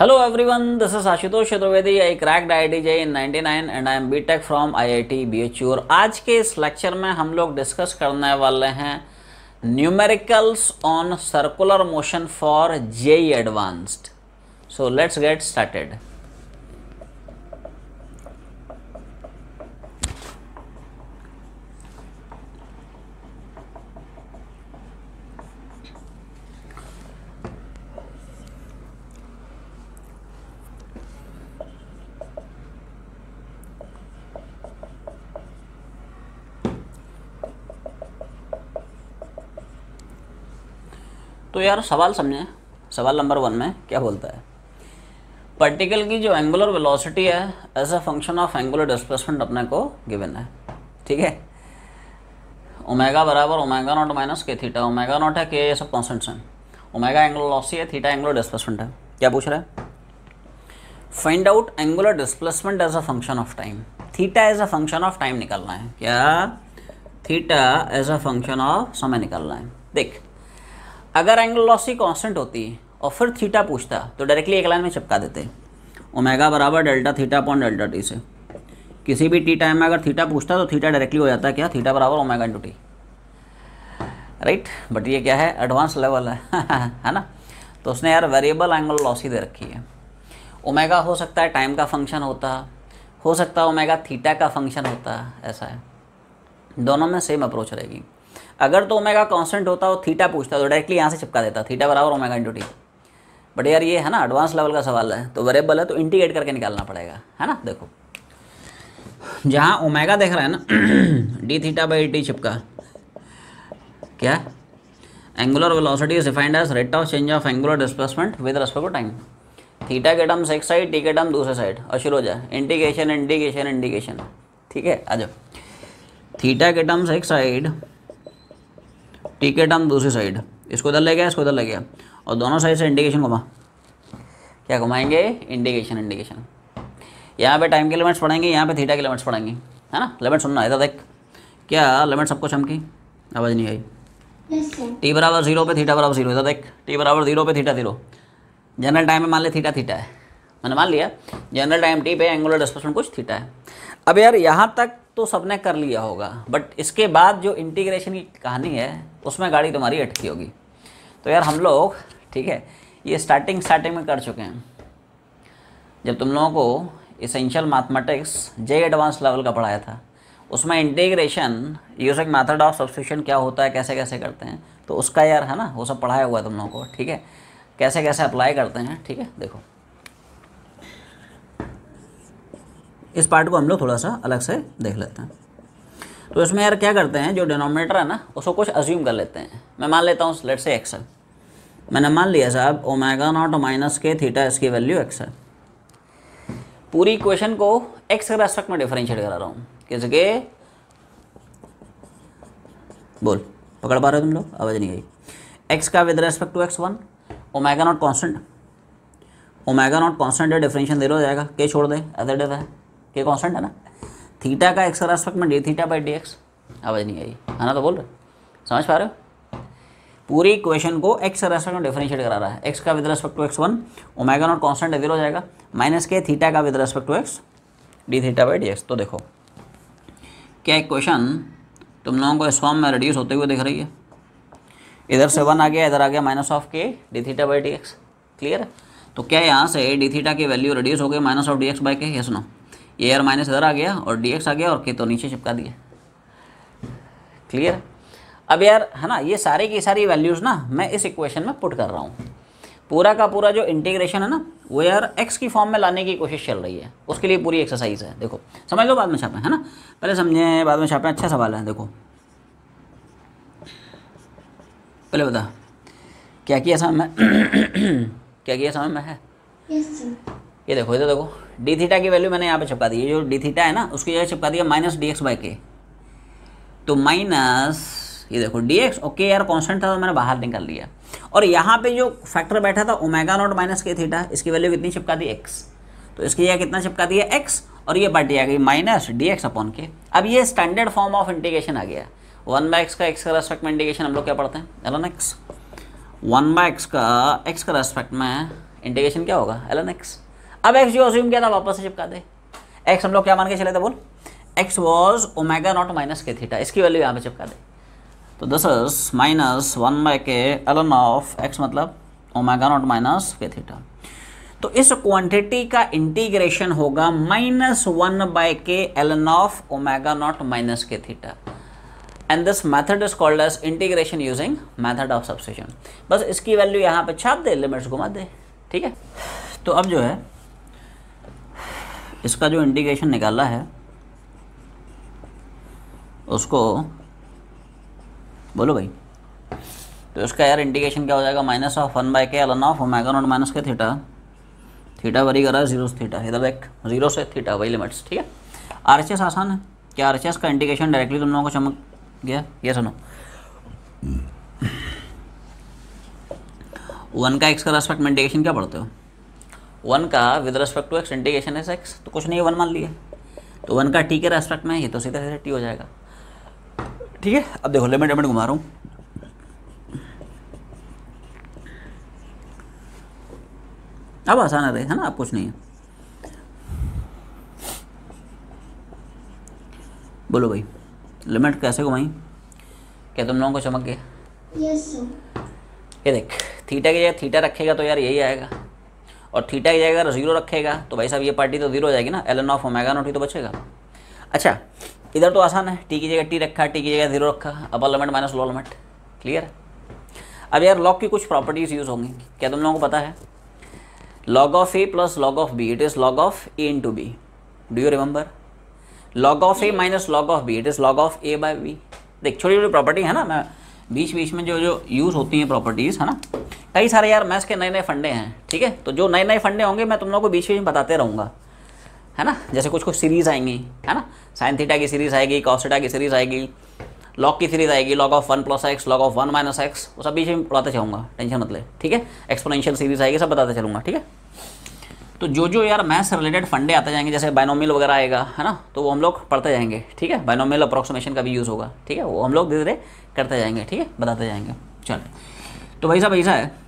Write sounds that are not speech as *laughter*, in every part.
Hello everyone this is Ashutosh Chaturvedi I crack I D J in ninety nine and I am B Tech from IIT I B आज के इस lecture में हम लोग discuss करने वाले हैं numericals on circular motion for JEE advanced so let's get started तो यार सवाल समझें सवाल नंबर वन में क्या बोलता है पार्टिकल की जो एंगुलर वेलोसिटी है as a function of angular displacement अपने को गिवन है ठीक है ओमेगा बराबर omega naught minus K theta omega naught है के ये सब कॉन्सेंट हैं ओमेगा एंगुलर वेलोसिटी है थीटा एंगुलर डिस्प्लेसमेंट है क्या पूछ रहा है find out angular displacement as a function of time theta as a function of time निकालना है क्या theta as a function of समय निकालना है देख अगर एंगल लॉसी कांस्टेंट होती और फिर थीटा पूछता तो डायरेक्टली एक लाइन में चिपका देते ओमेगा बराबर delta theta upon delta T से किसी भी टी टाइम में अगर थीटा पूछता तो थीटा डायरेक्टली हो जाता क्या थीटा बराबर omega into T right but ये क्या है एडवांस लेवल है *laughs* है ना तो उसने यार वेरिएबल एंगल लॉस ही दे रखी है ओमेगा हो सकता है टाइम का फंक्शन होता हो सकता है ओमेगा थीटा का फंक्शन होता ऐसा है दोनों में सेम अप्रोच रहेगी अगर तो ओमेगा कॉन्स्टेंट होता और थीटा पूछता तो डायरेक्टली यहाँ से चिपका देता थीटा बराबर ओमेगा इंटू टी बट यार ये है ना एडवांस लेवल का सवाल है तो वेरेबल है तो इंटीग्रेट करके निकालना पड़ेगा है ना देखो जहाँ ओमेगा देख रहा है ना डी थीटा बाई डी चिपका क्या angular velocity is defined as rate of change of angular displacement with respect to time theta के टर्म्स एक साइड टी के टर्म दूसरे साइड और शुरू हो जाए इंडिकेशन इंडिकेशन इंडिकेशन ठीक है आ जाओ थीटा के टर्म्स एक साइड टिकट हम दूसरी साइड इसको उधर ले गया इसको उधर ले गया और दोनों साइड से इंडिकेशन घुमा क्या घुमाएंगे इंडिकेशन इंडिकेशन यहाँ पे टाइम के लिमिट्स पढ़ेंगे यहाँ पे थीटा के लिमिट्स पढ़ेंगे है ना लिमिट सुनना है इधर देख क्या लिमिट सबको चमकी आवाज़ नहीं आई टी बराबर जीरो पे थीटा बराबर जीरो इधर देख टी बराबर जीरो पे थीटा जीरो जनरल टाइम में मान लिया थीटा थीटा है मैंने मान लिया जनरल टाइम टी पे एंगुलर डिस्प्लेसमेंट कुछ थीटा है अब यार यहाँ तक तो सबने कर लिया होगा बट इसके बाद जो इंटीग्रेशन की कहानी है उसमें गाड़ी तुम्हारी अटकी होगी तो यार हम लोग ठीक है ये स्टार्टिंग स्टार्टिंग में कर चुके हैं जब तुम लोगों को essential mathematics JEE advance level का पढ़ाया था उसमें integration using method of substitution क्या होता है कैसे कैसे करते हैं तो उसका यार है ना वो सब पढ़ाया हुआ है तुम लोगों को ठीक है कैसे कैसे अप्लाई करते हैं ठीक है देखो इस पार्ट को हम लोग थोड़ा सा अलग से देख लेते हैं तो इसमें यार क्या करते हैं जो डिनोमिनेटर है ना उसको कुछ अज्यूम कर लेते हैं मैं मान लेता हूँ लेट से एक्स है मैंने मान लिया साहब omega naught minus K theta इसकी वैल्यू एक्स है पूरी इक्वेशन को एक्स के रेस्पेक्ट में डिफरेंशिएट करा रहा हूँ किसके बोल पकड़ पा रहे हो तुम लोग आवाज़ नहीं आई एक्स का with respect to X one omega naught constant omega naught constant है डिफरेंशियल जीरो हो जाएगा के छोड़ दें अदर डेथ है के कॉन्स्टेंट है ना थीटा का एक्स रेस्पेक्ट में D theta by D X आवाज़ नहीं आई है ना तो बोल रहे समझ पा रहे हो पूरी क्वेश्चन को एक्स रेस्पेक्ट में डिफ्रेंशिएट करा रहा है एक्स का with respect to X one omega naught constant zero हो जाएगा माइनस के थीटा का with respect to X D theta by D X तो देखो क्या क्वेश्चन तुम लोगों को इस फॉर्म में रिड्यूस होते हुए दिख रही है इधर से वन आ गया इधर आ गया minus of K D theta by D X clear तो क्या यहाँ से डी थीटा की वैल्यू रिड्यूस हो गई minus of D X by K ये सुनो ए आर माइनस इधर आ गया और डी एक्स आ गया और के तो नीचे चिपका दिया क्लियर अब यार है ना ये सारे की सारी वैल्यूज़ ना मैं इस इक्वेशन में पुट कर रहा हूँ पूरा का पूरा जो इंटीग्रेशन है ना वो यार एक्स की फॉर्म में लाने की कोशिश चल रही है उसके लिए पूरी एक्सरसाइज है देखो समझ लो बाद में छापें है ना पहले समझें बाद में छापें अच्छा सवाल है देखो पहले बता क्या किया समय में *clears throat* क्या किया समय में है yes, ये देखो इधर देखो डी थीटा की वैल्यू मैंने यहाँ पे छपका दी ये जो डी थीटा है ना उसकी जगह छपका दिया माइनस डी एक्स बाई के तो माइनस ये देखो डी एक्स और के यार कॉन्स्टेंट था तो मैंने बाहर निकाल लिया और यहाँ पे जो फैक्टर बैठा था omega naught minus K theta इसकी वैल्यू कितनी चिपका दी एक्स तो इसकी जगह कितना चिपका दिया एक्स और ये बाटी आ गई minus D x upon K अब ये स्टैंडर्ड फॉर्म ऑफ इंटीग्रेशन आ गया वन बाय एक्स का एक्स का रेस्पेक्ट में इंटीग्रेशन हम लोग क्या पढ़ते हैं ln X one by X का एक्स का रेस्पेक्ट में इंटीग्रेशन क्या होगा एलन एक्स अब एक्स जो अज्यूम किया था वापस से चिपका दे एक्स हम लोग क्या मान के चले थे बोल X was omega naught minus K theta इसकी वैल्यू यहाँ पे चिपका दे तो this is minus one by K ln of X मतलब omega naught minus K theta तो इस क्वांटिटी का इंटीग्रेशन होगा minus one by K ln of omega naught minus K theta and this method is called as integration using method of substitution बस इसकी value यहाँ पे छाप दे लिमिट्स घुमा दे ठीक है तो अब जो है इसका जो इंडिकेशन निकाला है उसको बोलो भाई तो इसका यार इंडिकेशन क्या हो जाएगा minus of one by K ln of omega naught minus K theta theta vary करा है जीरो से थीटा इधर एक जीरो से थीटा वही लिमिट्स ठीक है आर एच एस आसान है क्या आर एच एस का इंडिकेशन डायरेक्टली तुम लोगों को चमक गया ये सुनो वन का एक्स का रेस्पेक्ट में इंडिकेशन क्या पढ़ते हो वन का with respect to X integration is X तो कुछ नहीं वन मान लिया तो वन का टी के रेस्पेक्ट में ये तो सीधा सीधा टी हो जाएगा ठीक है अब देखो लिमिट लिमिट घुमा रहा हूँ अब आसान है है ना अब कुछ नहीं है बोलो भाई लिमिट कैसे घुमाई क्या तुम लोगों को चमक गया ये देख थीटा के जगह थीटा रखेगा तो यार यही आएगा और थीटा की जगह जीरो रखेगा तो भाई साहब ये पार्टी तो जीरो हो जाएगी ना एलन ऑफ ओमेगा नोट ही तो बचेगा अच्छा इधर तो आसान है टी की जगह टी रखा टी की जगह जीरो रखा upper limit minus lower limit clear अब यार लॉग की कुछ प्रॉपर्टीज़ यूज़ होंगी क्या तुम लोगों को पता है log of A plus log of B it is log of A into B do you remember log of A minus log of B it is log of A by B देख छोटी छोटी property है ना मैं बीच बीच में जो जो use होती हैं प्रॉपर्टीज़ है ना कई सारे यार मैथ्स के नए नए फंडे हैं ठीक है तो जो नए नए फंडे होंगे मैं तुम लोगों को बीच बीच में बताते रहूँगा है ना जैसे कुछ कुछ सीरीज़ आएंगी है ना साइंथीटा की सीरीज़ आएगी कॉस्टा की सीरीज़ आएगी लॉग की सीरीज आएगी log of one plus X log of one minus X वो सब बीच में पढ़ाते चाहूँगा टेंशन मतलब ठीक है एक्सपोनेंशियल सीरीज आएगी सब बताते चलूँगा ठीक है तो जो जो यार मैथ्स रिलेटेड फंडे आते जाएंगे जैसे बायनोमिल वगैरह आएगा है ना तो वो हम लोग पढ़ते जाएंगे ठीक है बायनोमिल अप्रोक्सीमेशन का भी यूज़ होगा ठीक है वो हम लोग धीरे धीरे करते जाएंगे ठीक है बताते जाएंगे चल तो भाई साहब ऐसा है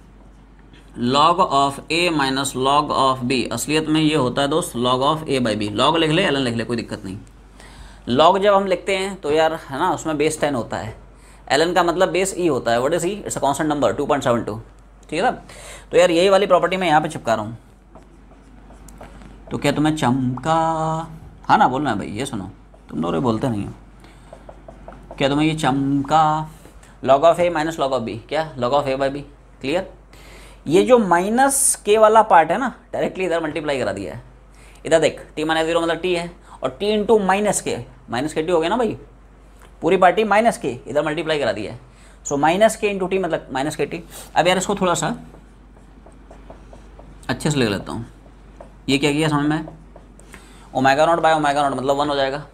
log of A minus log of B असलियत में ये होता है दोस्त log of A by B log लिख ले एलन लिख ले कोई दिक्कत नहीं लॉग जब हम लिखते हैं तो यार है ना उसमें बेस टेन होता है एलन का मतलब बेस ई e होता है what is E it's a constant number two point seven two ठीक है ना तो यार यही वाली प्रॉपर्टी मैं यहाँ पे चिपका रहा हूँ तो क्या तुम्हें चमका हाँ ना बोलना है भाई ये सुनो तुम दो बोलते नहीं हो क्या तुम्हें ये चमका log of A minus log of B क्या log of A by B clear ये जो माइनस के वाला पार्ट है ना डायरेक्टली इधर मल्टीप्लाई करा दिया है इधर देख टी माइनस जीरो मतलब टी है और T into minus K minus K T हो गया ना भाई पूरी पार्टी माइनस के इधर मल्टीप्लाई करा दिया है so minus K into T मतलब माइनस के टी अब यार इसको थोड़ा सा अच्छे से लिख लेता हूँ ये क्या किया समझ में omega naught by omega naught मतलब वन हो जाएगा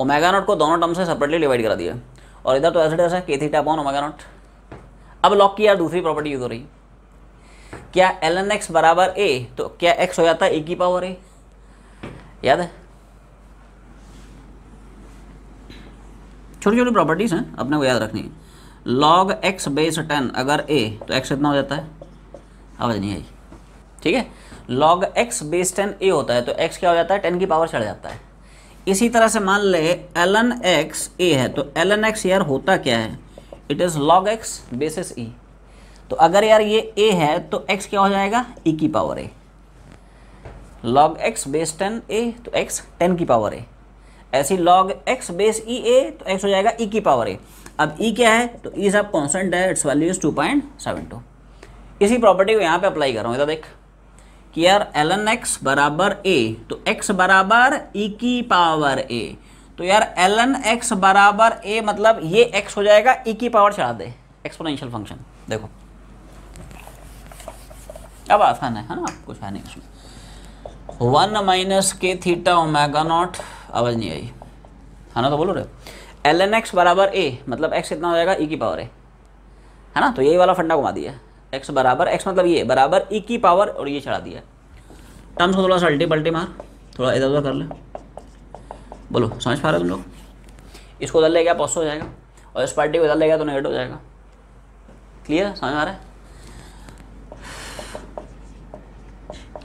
ओमेगा नॉट को दोनों टर्म से सेपरेटली डिवाइड करा दिया और इधर तो ऐसे ऐसा K theta upon omega naught अब लॉक की यार दूसरी प्रॉपर्टी यूज हो रही है क्या एल एन एक्स बराबर ए तो क्या एक्स हो जाता है ए की पावर ए याद है छोटी छोटी प्रॉपर्टीज हैं अपने को याद रखनी है लॉग एक्स बेस टेन अगर ए तो एक्स कितना हो जाता है आवाज़ नहीं आई ठीक है log X base ten A होता है तो एक्स क्या हो जाता है टेन की पावर चढ़ जाता है इसी तरह से मान ले एल एन एक्स ए है तो एल एन एक्स यार होता क्या है it is log X basis E तो अगर यार ये ए है तो एक्स क्या हो जाएगा ई e की power A log X base ten A तो एक्स टेन की पावर ए ऐसी log X base E A तो एक्स हो जाएगा ई e की पावर ए अब ई e क्या है तो e सब कॉन्सेंट है its value is two point seven two इसी प्रॉपर्टी को यहाँ पे अप्लाई कर रहा हूँ इधर देख कि यार एल एन एक्स बराबर ए तो एक्स बराबर ई e की पावर ए तो यार एल एन एक्स बराबर ए मतलब ये एक्स हो जाएगा ई e की पावर चढ़ा दे एक्सपोनेंशियल फंक्शन देखो अब आसान है है हाँ, ना कुछ है नहीं उसमें one minus K theta omega naught आवाज़ नहीं आई है हाँ ना तो बोलो रे एल एन एक्स बराबर ए मतलब एक्स इतना हो जाएगा ई की पावर ए है ना तो यही वाला फंडा घुमा दिया एक्स बराबर एक्स मतलब ये बराबर ई की पावर और ये चढ़ा दिया टर्म्स को थोड़ा सा अल्टी पल्टी मार थोड़ा इधर उधर कर ले बोलो समझ पा रहे तुम लोग इसको उधर ले गया पॉजिटिव हो जाएगा और इस पार्टी को उधर ले गया तो नेगेटिव हो जाएगा क्लियर समझ आ रहा है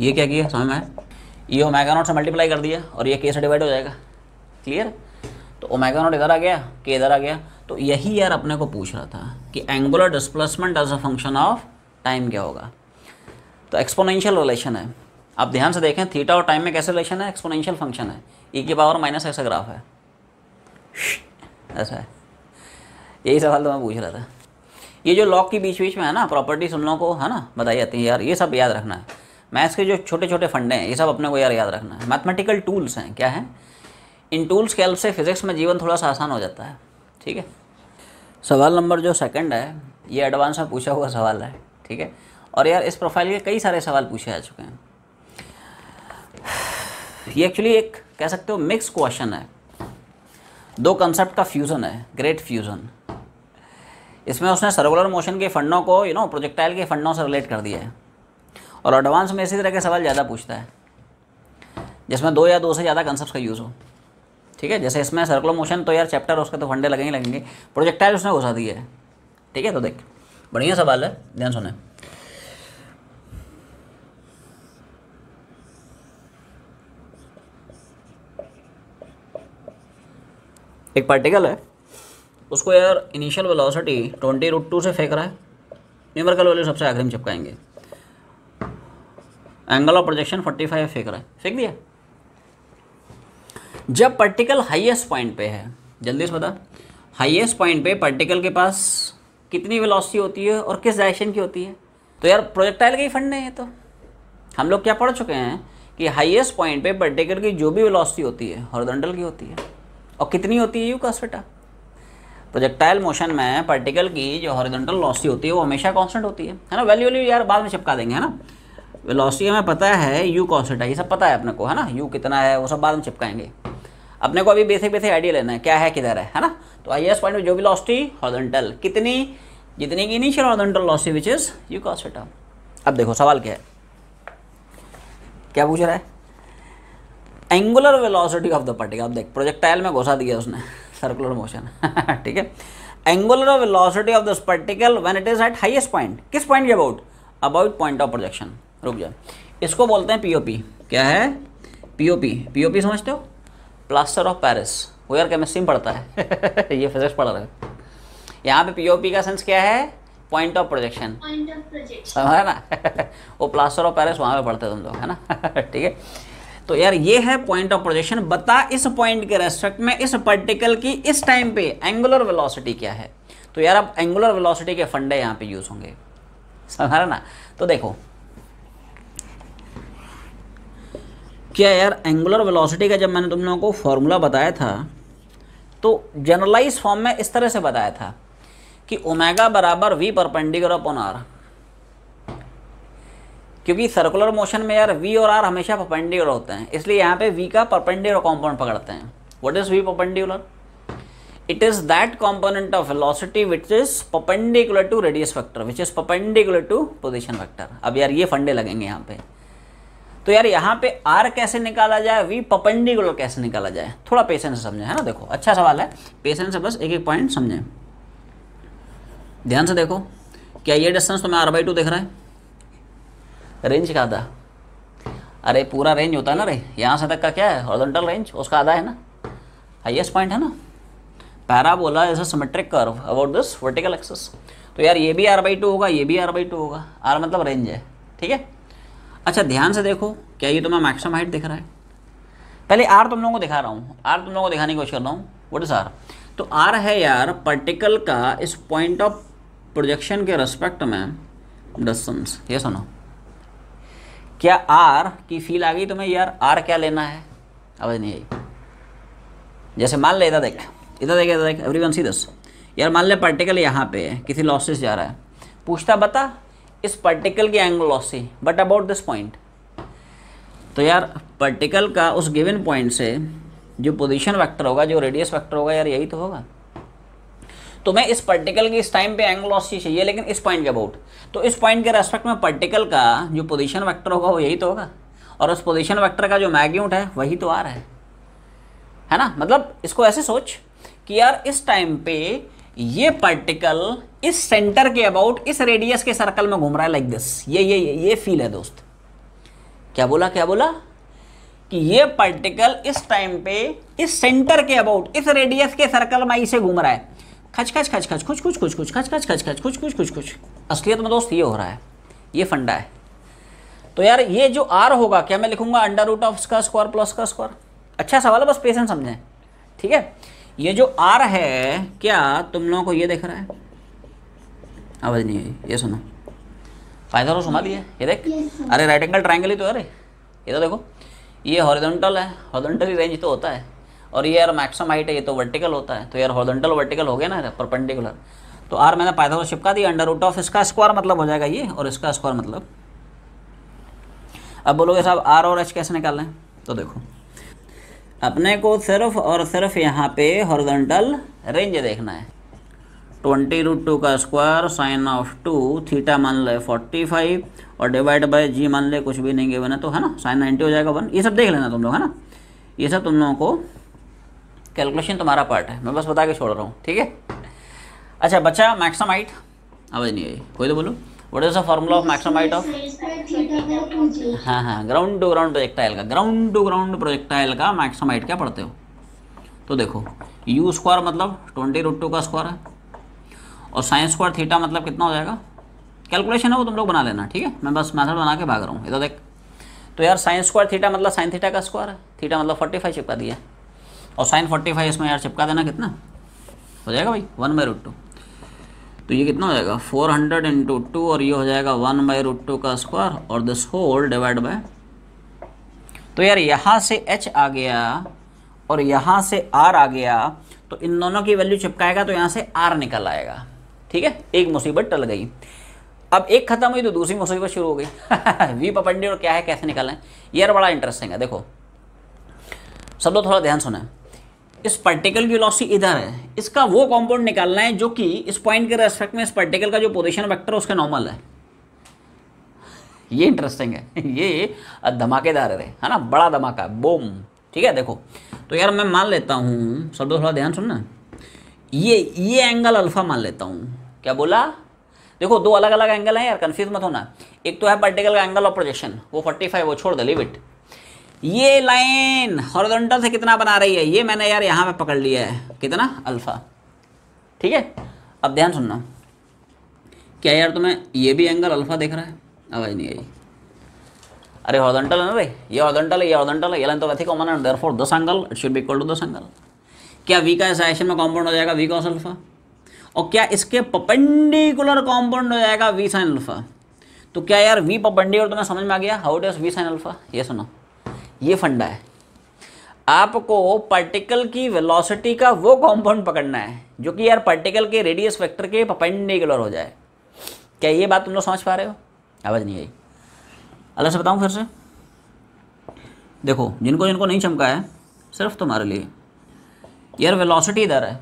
ये क्या किया समय में ये ओमेगा नॉट से मल्टीप्लाई कर दिया और ये के से डिवाइड हो जाएगा क्लियर तो ओमेगा नॉट इधर आ गया के इधर आ गया तो यही यार अपने को पूछ रहा था कि angular displacement as a function of time क्या होगा तो एक्सपोनेंशियल रिलेशन है आप ध्यान से देखें थीटा और टाइम में कैसे रिलेशन है एक्सपोनेंशियल फंक्शन है ई e की पावर माइनस ऐसा ग्राफ है ऐसा है यही सवाल तो मैं पूछ रहा था ये जो लॉक के बीच बीच में है ना प्रॉपर्टी सुन लोगों को है ना बताई जाती है यार ये सब याद रखना है मैथ्स के जो छोटे छोटे फंडे हैं ये सब अपने को यार याद रखना है मैथमेटिकल टूल्स हैं क्या हैं इन टूल्स के हेल्प से फिजिक्स में जीवन थोड़ा सा आसान हो जाता है ठीक है सवाल नंबर जो सेकंड है ये एडवांस में पूछा हुआ सवाल है ठीक है और यार इस प्रोफाइल के कई सारे सवाल पूछे जा चुके हैं ये एक्चुअली एक कह सकते हो मिक्स क्वेश्चन है दो कंसेप्ट का फ्यूज़न है ग्रेट फ्यूज़न इसमें उसने सर्कुलर मोशन के फंडों को यू नो प्रोजेक्टाइल के फंडों से रिलेट कर दिया है और एडवांस में इसी तरह के सवाल ज़्यादा पूछता है जिसमें दो या दो से ज़्यादा कंसेप्ट का यूज़ हो ठीक है जैसे इसमें सर्कुलर मोशन तो यार चैप्टर उसके तो फंडे लगेंगे लगेंगे प्रोजेक्टाइल उसने घुसा दिया है ठीक है तो देख बढ़िया सवाल है ध्यान सुने एक पार्टिकल है उसको यार initial velocity twenty root two से फेंक रहा है न्यूमेरिकल वैल्यू सबसे आखिर में चिपकाएंगे एंगल ऑफ प्रोजेक्शन 45 फाइव फेंक रहा है फेंक दिया जब पर्टिकल हाईएस्ट पॉइंट पे है जल्दी से बता हाईएस्ट पॉइंट पे पर्टिकल के पास कितनी वेलोसिटी होती है और किस डायरेक्शन की होती है तो यार प्रोजेक्टाइल के ही फंड है तो हम लोग क्या पढ़ चुके हैं कि हाईएस्ट पॉइंट पे पर्टिकल की जो भी वेलोसिटी होती है हॉरिजॉन्टल की होती है और कितनी होती है यू कॉस्फेटा प्रोजेक्टाइल मोशन में पर्टिकल की जो हॉरिजॉन्टल वेलोसिटी होती है वो हमेशा कांस्टेंट होती है है ना वैल्यू वैल्यू यार बाद में चिपका देंगे है ना वेलोसिटी हमें पता है यू कॉन्सेट है ये सब पता है अपने को है ना यू कितना है वो सब बाद में चिपकाएंगे अपने को अभी बेसिक बेसिक आइडिया लेना है क्या है किधर है है ना तो आई एस पॉइंट में जो भी लॉसिटी हॉर्जेंटल कितनी जितनी की initial horizontal velocity which is U constant अब देखो सवाल क्या है क्या पूछ रहा है angular velocity of the particle अब देख प्रोजेक्टाइल में घुसा दिया उसने सर्कुलर मोशन *laughs* ठीक है angular velocity of this particle when it is at highest point किस पॉइंट के about about point of projection रुक जाओ इसको बोलते हैं पीओपी क्या है पीओपी पीओपी समझते हो प्लास्टर ऑफ पैरिस वो यार केमिस्ट्री में पढ़ता है *laughs* ये फिजिक्स पढ़ रहा है यहाँ पे पीओपी का सेंस क्या है पॉइंट ऑफ प्रोजेक्शन समझ ना *laughs* वो प्लास्टर ऑफ पैरिस वहाँ पे पढ़ते तुम लोग है ना *laughs* ठीक है तो यार ये है पॉइंट ऑफ प्रोजेक्शन बता इस पॉइंट के रेस्पेक्ट में इस पर्टिकल की इस टाइम पे एंगुलर वेलोसिटी क्या है तो यार अब एंगुलर वेलोसिटी के फंडे यहाँ पे यूज़ होंगे समझ ना तो देखो क्या यार एंगुलर वेलोसिटी का जब मैंने तुम लोगों को फॉर्मूला बताया था तो जनरलाइज फॉर्म में इस तरह से बताया था कि ओमेगा बराबर वी परपेंडिकुलर अपॉन आर क्योंकि सर्कुलर मोशन में यार वी और आर हमेशा परपेंडिकुलर होते हैं इसलिए यहाँ पे वी का परपेंडिकुलर कॉम्पोनेंट पकड़ते हैं what is V perpendicular it is that component of velocity which is perpendicular to radius vector which is perpendicular to position vector अब यार ये फंडे लगेंगे यहाँ पे तो यार यहाँ पे आर कैसे निकाला जाए वी पपेंडिकुलर कैसे निकाला जाए थोड़ा पेशेंस से समझें है ना देखो अच्छा सवाल है पेशेंस से बस एक एक पॉइंट समझें ध्यान से देखो क्या ये डिस्टेंस तुम्हें आर बाई टू देख रहा है रेंज का आधा अरे पूरा रेंज होता है ना रे यहाँ से तक का क्या है हॉर्जेंटल रेंज उसका आधा है ना हाइएस्ट पॉइंट है ना बोला is a symmetric curve about this vertical axis तो यार ये भी आर बाई टू होगा ये भी आर बाई टू होगा आर मतलब रेंज है ठीक है अच्छा ध्यान से देखो क्या ये तुम्हें मैक्सिमम हाइट दिख रहा है पहले आर तुम लोगों को दिखा रहा हूँ आर तुम लोगों को दिखाने की कोशिश कर रहा हूँ वट इज़ आर तो आर है यार पर्टिकल का इस पॉइंट ऑफ प्रोजेक्शन के रेस्पेक्ट में डिस्टेंस ये सुनो क्या आर की फील आ गई तुम्हें यार आर क्या लेना है आवाज़ नहीं आई जैसे मान ले इधर देख इधर देख इधर देख एवरी वन सी दस यार मान ले पर्टिकल यहाँ पे किसी लॉसेस जा रहा है पूछता बता इस पर्टिकल की angle of see but about this point तो यार पर्टिकल का उस गिवन पॉइंट से जो पोजीशन वेक्टर होगा जो रेडियस वेक्टर होगा यार यही तो होगा तो मैं इस पर्टिकल की इस टाइम पे एंगल ऑफ सी चाहिए लेकिन इस पॉइंट के अबाउट तो इस पॉइंट के रेस्पेक्ट में पर्टिकल का जो पोजिशन वैक्टर होगा वो यही तो होगा और उस पोजिशन वैक्टर का जो मैग्यूट है वही तो आ रहा है है ना मतलब इसको ऐसे सोच कि यार इस टाइम पे ये पार्टिकल इस सेंटर के अबाउट इस रेडियस के सर्कल में घूम रहा है लाइक दिस ये ये ये, फील है दोस्त क्या बोला क्या बोला कि ये पार्टिकल इस टाइम पे इस सेंटर के अबाउट इस रेडियस के सर्कल में इसे घूम रहा है खच खच खच खच कुछ कुछ कुछ कुछ खच खच खच खच कुछ कुछ कुछ कुछ असलियत में दोस्त ये हो रहा है ये फंडा है तो यार ये जो आर होगा क्या मैं लिखूंगा अंडर रूट ऑफ का स्क्वायर प्लस का स्क्वायर अच्छा सवाल है बस पेशेंट समझें ठीक है ये जो आर है क्या तुम लोगों को ये देख रहा है आवाज़ नहीं आई ये सुनो फायदा तो सुना लिया ये देख अरे राइट एंगल ट्राइंगल ही तो अरे ये तो देखो ये हॉरिजॉन्टल है हॉरिजॉन्टल रेंज तो होता है और ये यार मैक्सिमम हाइट है ये तो वर्टिकल होता है तो यार हॉरिजॉन्टल वर्टिकल हो गया ना परपेंडिकुलर तो आर मैंने पाइथागोरस चिपका दिया अंडर रूट ऑफ इसका स्क्वायर मतलब हो जाएगा ये और इसका स्क्वायर मतलब अब बोलोगे साहब आर और एच कैसे निकालना है तो देखो अपने को सिर्फ और सिर्फ यहाँ पे हॉर्जेंटल रेंज देखना है ट्वेंटी रूट टू का square sine of two theta मान ले फोर्टी फाइव और डिवाइड बाय जी मान ले कुछ भी नहीं गिवन है तो है ना साइन नाइन्टी हो जाएगा वन ये सब देख लेना तुम लोग है ना ये सब तुम लोगों को कैलकुलेशन तुम्हारा पार्ट है मैं बस बता के छोड़ रहा हूँ ठीक है अच्छा बच्चा हाइट आवाज़ नहीं आई कोई तो बोलो what is the formula of maximum height of हाँ हाँ ग्राउंड टू ग्राउंड प्रोजेक्टाइल का ग्राउंड टू ग्राउंड प्रोजेक्टाइल का मैक्सिमम हाइट क्या पढ़ते हो तो देखो यू स्क्वायर मतलब ट्वेंटी रूट टू का स्क्वायर है और साइंस स्क्वायर थीटा मतलब कितना हो जाएगा कैलकुलेशन है वो तुम लोग बना लेना ठीक है मैं बस मैथड बना के भाग रहा हूँ इधर देख तो यार साइंस स्क्वायर थीटा मतलब साइन थीटा का स्क्वायर है थीटा मतलब फोर्टी फाइव चिपका दिया और साइन फोर्टी फाइव इसमें यार चिपका देना कितना हो जाएगा भाई वन बाई रूट टू तो ये कितना हो जाएगा फोर हंड्रेड इंटू टू और ये हो जाएगा वन बाई रूट टू का स्क्वायर और दिस होल डिवाइड बाय तो यार यहाँ से एच आ गया और यहाँ से आर आ गया तो इन दोनों की वैल्यू चिपकाएगा तो यहाँ से आर निकल आएगा ठीक है एक मुसीबत टल गई अब एक खत्म हुई तो दूसरी मुसीबत शुरू हो गई वी *laughs* पपंडी और क्या है कैसे निकालें यार बड़ा इंटरेस्टिंग है देखो सब लोग थोड़ा ध्यान सुना इस पार्टिकल की वेलोसिटी इधर है इसका वो कंपोनेंट निकालना है जो कि इस पॉइंट के रेस्पेक्ट में इस पार्टिकल का जो पोजिशन वैक्टर है उसका नॉर्मल है ये इंटरेस्टिंग है *laughs* ये धमाकेदार है है ना बड़ा धमाका बोम ठीक है देखो तो यार मैं मान लेता हूँ सब थोड़ा ध्यान सुनना ये ये एंगल अल्फा मान लेता हूँ क्या बोला देखो दो अलग अलग एंगल हैं यार कन्फ्यूज मत होना एक तो है पार्टिकल का एंगल ऑफ प्रोजेक्शन वो 45 वो छोड़ दे लिव ये लाइन हॉरिजॉन्टल से कितना बना रही है ये मैंने यार यहाँ पे पकड़ लिया है कितना अल्फा ठीक है अब ध्यान सुनना क्या यार तुम्हें ये भी एंगल अल्फा देख रहा है आवाज़ नहीं आई अरे हॉरिजॉन्टल है ना भाई ये हॉरिजॉन्टल है ये हॉरिजॉन्टल है ये लाइन तो वैसे कॉमन है therefore this angle it should be equal to this angle क्या वी का एसाइशन में कॉम्पाउंड हो जाएगा वी कॉस अल्फा और क्या इसके पपेंडिकुलर कॉम्पाउंड हो जाएगा वी साइन अल्फा तो क्या यार वी पपेंडिकुलर तुम्हें समझ में आ गया how does v sine alpha ये सुना ये फंडा है आपको पार्टिकल की वेलोसिटी का वो कॉम्पाउंड पकड़ना है जो कि यार पार्टिकल के रेडियस वेक्टर के पपेंडिकुलर हो जाए क्या ये बात तुम लोग समझ पा रहे हो आवाज़ नहीं आई अलग से बताऊँ फिर से देखो जिनको जिनको नहीं चमका है सिर्फ तुम्हारे लिए यार वेलोसिटी इधर है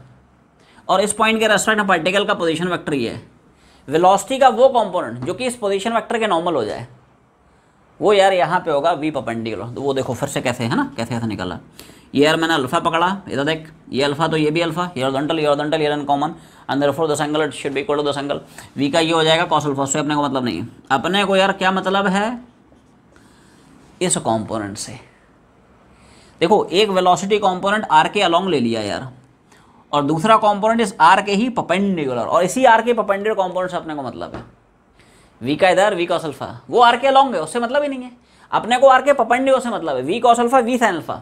और इस पॉइंट के रेस्पेक्ट में पार्टिकल का पोजिशन वैक्टर ये है वेलोसिटी का वो कंपोनेंट जो कि इस पोजिशन वैक्टर के नॉर्मल हो जाए वो यार यहाँ पे होगा वी पपेंडिकुलर तो वो देखो फिर से कैसे है ना कैसे कैसे निकला ये यार मैंने अल्फा पकड़ा इधर तो देख ये अल्फा तो ये भी अल्फा ये ऑर्डेंटल ये ऑर्डेंटल ये कॉमन अंदर for this angle should be called this angle v का ये हो जाएगा कॉस अल्फा से अपने को मतलब नहीं है अपने को यार क्या मतलब है इस कॉम्पोनेंट से देखो एक वेलोसिटी कॉम्पोनेंट आर के अलोंग ले लिया यार और दूसरा कॉम्पोनेंट इस आर के ही पपेंडिकुलर और इसी आर के पपेंडिकुलर कॉम्पोनेंट से अपने को मतलब है वी का इधर वी कॉस अल्फा वो आर के लॉन्ग है उससे मतलब ही नहीं है अपने को आर के पपंडी उससे मतलब है v cos alpha v sine alpha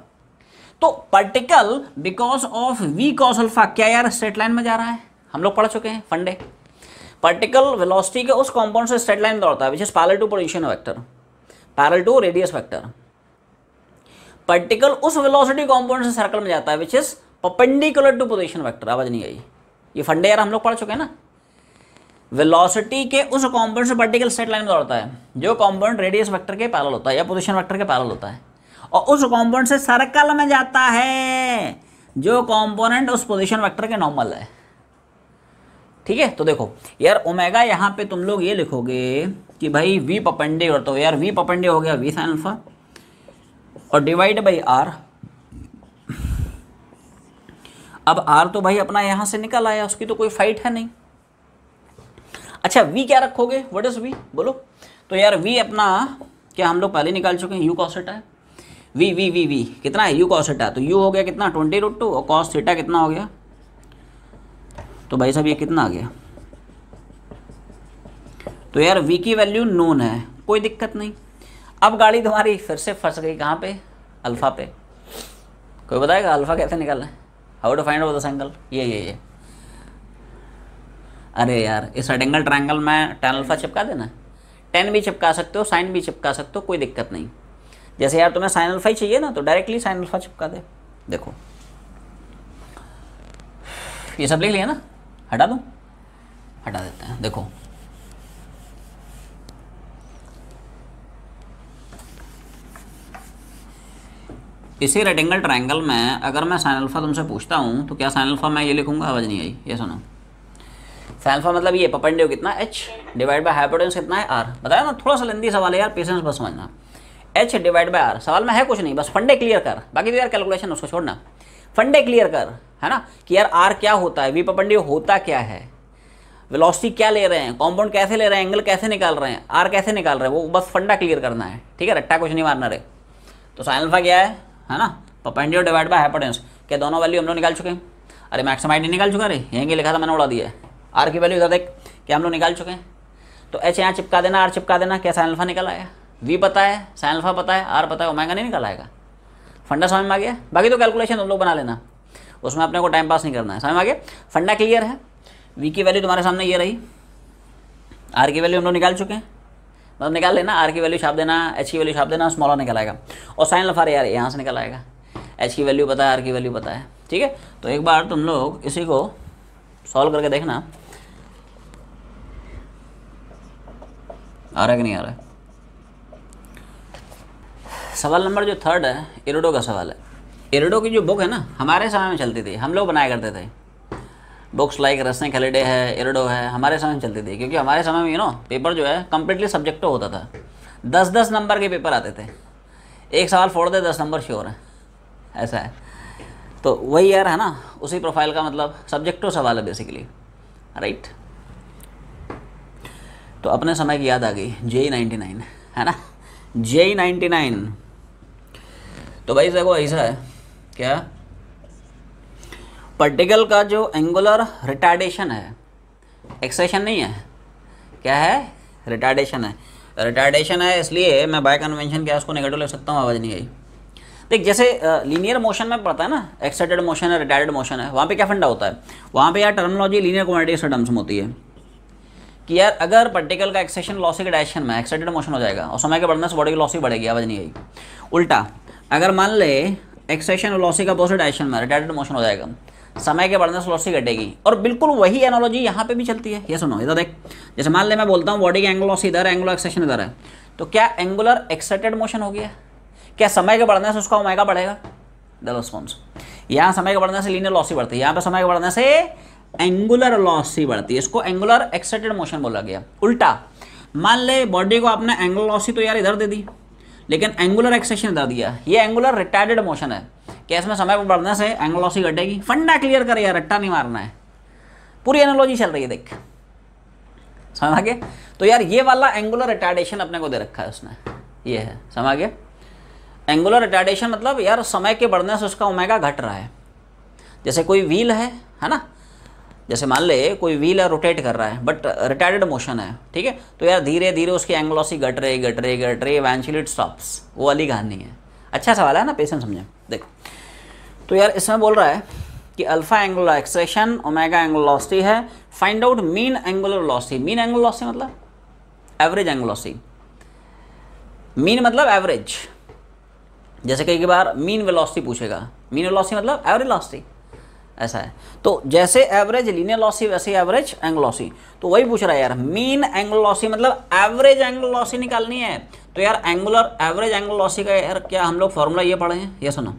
तो particle because of v cos alpha क्या यार स्ट्रेट लाइन में जा रहा है हम लोग पढ़ चुके हैं फंडे पर्टिकल वेलोसिटी के उस कॉम्पाउंड से स्ट्रेट लाइन दौड़ता है which is parallel to position vector parallel to radius vector particle उस वेलोसिटी कॉम्पाउंड से सर्कल में जाता है which is perpendicular to position vector आवाज नहीं आई ये फंडे यार हम लोग पढ़ चुके हैं ना वेलोसिटी के उस कॉम्पोनेंट से पार्टिकल स्ट्रेट लाइन में दौड़ता है जो कॉम्पोनेंट रेडियस वेक्टर के पैरल होता है या पोजिशन वैक्टर के पैरल होता है और उस कॉम्पोनेंट से सर्कल में जाता है जो कॉम्पोनेंट उस पोजिशन वैक्टर के नॉर्मल है ठीक है तो देखो यार ओमेगा यहाँ पे तुम लोग ये लिखोगे कि भाई वी पपंडे और तो यार वी पपंडे हो गया वी साइन अल्फा और डिवाइड बाई आर अब आर तो भाई अपना यहाँ से निकल आया उसकी तो कोई फाइट है नहीं अच्छा वी क्या रखोगे वट इज़ वी बोलो तो यार वी अपना क्या हम लोग पहले निकाल चुके हैं यू कॉस थीटा है वी वी वी वी कितना है यू कॉस थीटा तो यू हो गया कितना ट्वेंटी रूट टू और कॉस थीटा कितना हो गया तो भाई साहब ये कितना आ गया तो यार वी की वैल्यू नोन है कोई दिक्कत नहीं अब गाड़ी तुम्हारी फिर से फंस गई कहाँ पे अल्फ़ा पे कोई बताएगा अल्फ़ा कैसे निकालना है how to find out this angle ये ये ये अरे यार इस रेडेंगल ट्रायंगल में टेन अल्फा चिपका देना टेन भी चिपका सकते हो साइन भी चिपका सकते हो कोई दिक्कत नहीं जैसे यार तुम्हें साइन अल्फा ही चाहिए ना तो डायरेक्टली साइन अल्फा चिपका दे देखो ये सब लिख लिया ना हटा दो हटा देते हैं देखो इसी रेटेंगल ट्रायंगल में अगर मैं साइन अल्फा तुमसे पूछता हूँ तो क्या साइन अल्फा मैं ये लिखूंगा आवाज़ नहीं आई ये सुनो सैल्फा मतलब ये पपंडियो कितना एच डिवाइड बाई हाइपोटेंस कितना है आर बताया ना थोड़ा सा लेंदी सवाल है यार पेशेंस बस समझना एच डिवाइड बाय आर सवाल में है कुछ नहीं बस फंडे क्लियर कर बाकी तो यार कैलकुलेशन उसको छोड़ना फंडे क्लियर कर है ना कि यार आर क्या होता है वी पपंडियो होता क्या है वेलोसिटी क्या ले रहे हैं कॉम्पाउंड कैसे ले रहे हैं एंगल कैसे निकाल रहे हैं आर कैसे निकाल रहे हैं वो बस फंडा क्लियर करना है ठीक है रट्टा कुछ नहीं मारना रे तो साइनल्फा क्या है है ना पपेंडियो डिवाइड बाय हाइपोटेंस क्या दोनों वैल्यू हम लोग निकाल चुके हैं अरे मैक्सिमाइड नहीं निकाल चुका रे यहीं लिखा था मैंने उड़ा दिया है आर की वैल्यू ज़्यादा कि हम लोग निकाल चुके हैं तो एच यहाँ चिपका देना आर चिपका देना क्या साइन अल्फा निकल आया वी पता है साइन अल्फा पता है आर पता है ओमेगा नहीं निकल आएगा फंडा समझ में आ गया बाकी तो कैलकुलेशन तुम लोग बना लेना उसमें अपने को टाइम पास नहीं करना है समझ में आ गया फंडा क्लियर है वी की वैल्यू तुम्हारे सामने ये रही आर की वैल्यू हम लोग निकाल चुके हैं मतलब निकाल लेना आर की वैल्यू छाप देना एच की वैल्यू छाप देना स्मॉल निकल आएगा और साइन अल्फा यार यहाँ से निकल आएगा एच की वैल्यू पता है आर की वैल्यू पता है ठीक है तो एक बार तुम लोग इसी को सॉल्व करके देखना आ रहा है कि नहीं आ रहा है सवाल नंबर जो थर्ड है इरडो का सवाल है इरडो की जो बुक है ना हमारे समय में चलती थी हम लोग बनाया करते थे बुक्स लाइक रस्ने खलेडे है इरडो है हमारे समय में चलती थी क्योंकि हमारे समय में यू नो पेपर जो है कम्प्लीटली सब्जेक्ट तो होता था दस दस नंबर के पेपर आते थे एक सवाल फोड़ दे दस नंबर श्योर है ऐसा है तो वही यार है ना उसी प्रोफाइल का मतलब सब्जेक्टो तो सवाल है बेसिकली राइट तो अपने समय की याद आ गई जे नाइन्टी नाइन है ना जे नाइन्टी नाइन तो भाई देखो ऐसा है क्या पर्टिकल का जो एंगुलर रिटार्डेशन है एक्सेशन नहीं है क्या है रिटार्डेशन है रिटार्डेशन है इसलिए मैं बाय कन्वेंशन क्या उसको नेगेटिव ले सकता हूँ आवाज़ नहीं आई देख जैसे लीनियर मोशन में पड़ता है ना एक्साइटेड मोशन है रिटार्डेड मोशन है वहाँ पे क्या फंडा होता है वहाँ पे यार टर्मोलॉजी लीनियर क्वांटिटी से टर्म्स में होती है कि यार अगर पर्टिकल का एक्सेशन लॉसी के डायरेक्शन में एक्साइटेड मोशन हो जाएगा और समय के बढ़ने से बॉडी की लॉसी बढ़ेगी आवाज़ नहीं आएगी उल्टा अगर मान ले एक्सेशन और लॉसी का अपोजिट डायरेक्शन में रिटार्टेड मोशन हो जाएगा समय के बढ़ने से लॉसी घटेगी और बिल्कुल वही एनोलॉजी यहाँ पे भी चलती है ये सुनो इधर देख जैसे मान ले मैं बोलता हूँ बॉडी के एंगल लॉसी इधर एंगुलर एक्सेशन इधर है तो क्या एंगुलर एक्साइटेड मोशन हो गया क्या समय के बढ़ने से उसका ओमेगा बढ़ेगा द रिस्पॉन्स यहाँ समय के बढ़ने से लीनियर लॉसी बढ़ती है यहाँ पर समय के बढ़ने से एंगुलर लॉसी बढ़ती है इसको एंगुलर एक्सेटेड मोशन बोला गया उल्टा मान ले बॉडी को आपने एंगुलर लॉसी तो यार इधर दे दी लेकिन एंगुलर एक्सेशन इधर दिया ये एंगुलर रिटायर्डेड मोशन है कि इसमें समय पर बढ़ने से एंगुलर लॉसी घटेगी फंडा क्लियर करे यार रट्टा नहीं मारना है पूरी एनोलॉजी चल रही है देख समझ गए तो यार ये वाला एंगुलर रिटार्डेशन अपने को दे रखा है उसने ये है समझ गए एंगुलर रिटार्डेशन मतलब यार समय के बढ़ने से उसका ओमेगा घट रहा है जैसे कोई व्हील है है ना जैसे मान ले कोई व्हील है रोटेट कर रहा है बट रिटायर्ड मोशन है ठीक है तो यार धीरे धीरे उसकी एंगलॉसी घट रही घट रही घट रही इवेंचुअली इट स्टॉप्स वो वाली कहानी है अच्छा सवाल है ना पेशेंट समझे देखो तो यार इसमें बोल रहा है कि alpha angular acceleration omega angular velocity है find out mean angular velocity mean angular velocity मतलब एवरेज एंगुलर लॉसी मीन मतलब एवरेज जैसे कई बार मीन वेलोसिटी पूछेगा मीन वेलोसिटी मतलब एवरेज लॉसिटी ऐसा है तो जैसे एवरेज लीनियर लॉसी वैसे एवरेज एंगल लॉसी तो वही पूछ रहा है यार मीन एंगल लॉसी मतलब एवरेज एंगल लॉसी निकालनी है तो यार एंगुलर एवरेज एंगल लॉसी का यार क्या हम लोग फॉर्मूला ये पढ़े हैं ये सुनो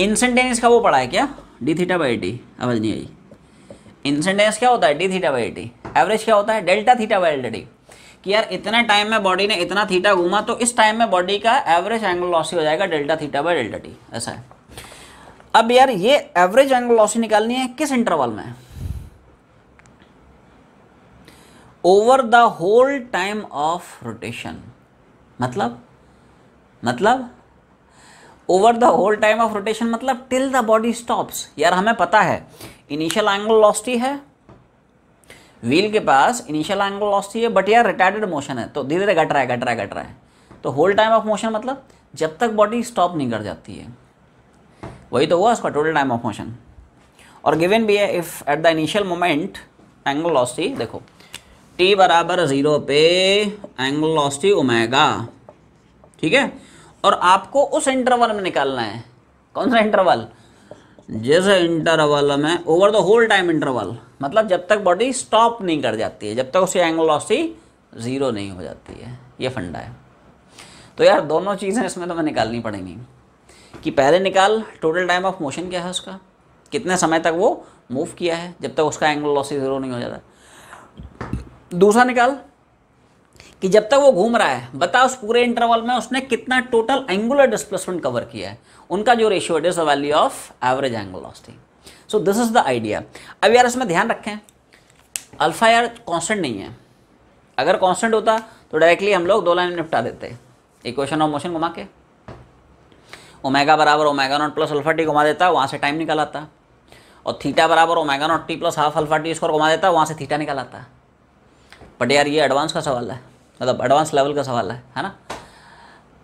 इंसेंटेनिस का वो पढ़ा है क्या डी थीटा बाई डी आवाज नहीं आई इंसेंटेंस क्या होता है d theta by d average क्या होता है डेल्टा थीटा बाई डी कि यार इतने टाइम में बॉडी ने इतना थीटा घूमा तो इस टाइम में बॉडी का एवरेज एंगल लॉसी हो जाएगा delta theta by delta t ऐसा है अब यार ये एवरेज एंगल लॉसी निकालनी है किस इंटरवल में over the whole time of rotation मतलब मतलब over the whole time of rotation मतलब टिल द बॉडी स्टॉप्स यार हमें पता है इनिशियल एंगल लॉस्टी है व्हील के पास इनिशियल एंगल लॉस्टी है बट यार रिटायर्डेड मोशन है तो धीरे धीरे घट रहा है घट रहा है घट रहा है तो होल टाइम ऑफ मोशन मतलब जब तक बॉडी स्टॉप नहीं कर जाती है वही तो हुआ उसका टोटल टाइम ऑफ मोशन और गिवन भी है if at the initial moment angle velocity देखो टी बराबर ज़ीरो पे एंगल लॉस्टी ओमेगा ठीक है और आपको उस इंटरवल में निकालना है कौन सा इंटरवल जिस इंटरवल में over the whole time interval मतलब जब तक बॉडी स्टॉप नहीं कर जाती है जब तक उसकी एंगल लॉसी ज़ीरो नहीं हो जाती है ये फंडा है तो यार दोनों चीज़ें इसमें तो मैं निकालनी पड़ेंगी कि पहले निकाल टोटल टाइम ऑफ मोशन क्या है उसका कितने समय तक वो मूव किया है जब तक उसका एंगल लॉसी ज़ीरो नहीं हो जाता दूसरा निकाल कि जब तक वो घूम रहा है बता उस पूरे इंटरवल में उसने कितना टोटल एंगुलर डिस्प्लेसमेंट कवर किया है उनका जो ratio it is the value of average angle velocity so this is the idea अब यार इसमें ध्यान रखें अल्फ़ा यार कॉन्स्टेंट नहीं है अगर कॉन्स्टेंट होता तो डायरेक्टली हम लोग दो लाइन निपटा देते इक्वेशन ऑफ मोशन घुमा के ओमेगा बराबर omega naught plus alpha t घुमा देता है वहाँ से टाइम निकल आता और थीटा बराबर omega naught t plus half alpha t square घुमा देता है वहाँ से थीटा निकल आता बट यार ये एडवांस का सवाल है मतलब एडवांस लेवल का सवाल है है ना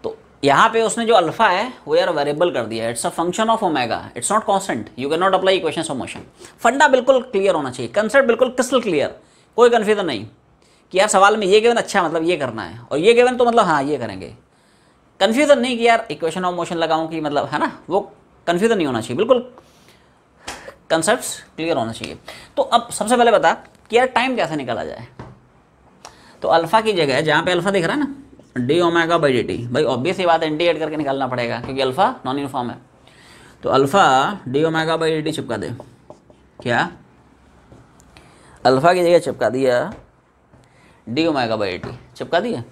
तो यहाँ पे उसने जो अल्फा है वो यार वेरिएबल कर दिया it's a function of omega it's not constant you can not apply equation of motion फंडा बिल्कुल क्लियर होना चाहिए कंसेप्ट बिल्कुल क्रिस्टल क्लियर कोई कन्फ्यूजन नहीं कि यार सवाल में ये गिवन अच्छा मतलब ये करना है और ये गिवन तो मतलब हाँ ये करेंगे कन्फ्यूज़न नहीं कि यार इक्वेशन ऑफ मोशन लगाऊं कि मतलब है ना वो कन्फ्यूज़न नहीं होना चाहिए बिल्कुल कंसेप्ट क्लियर होना चाहिए तो अब सबसे पहले बता कि यार टाइम कैसे निकाला जाए तो अल्फ़ा की जगह जहाँ पे अल्फ़ा दिख रहा है ना d omega by D t भाई ऑब्वियस ये बात है एंटीएड करके निकालना पड़ेगा क्योंकि अल्फ़ा नॉन यूनिफॉर्म है तो alpha d omega by D t चिपका दे क्या अल्फ़ा की जगह चिपका दिया d omega by D t चिपका दिया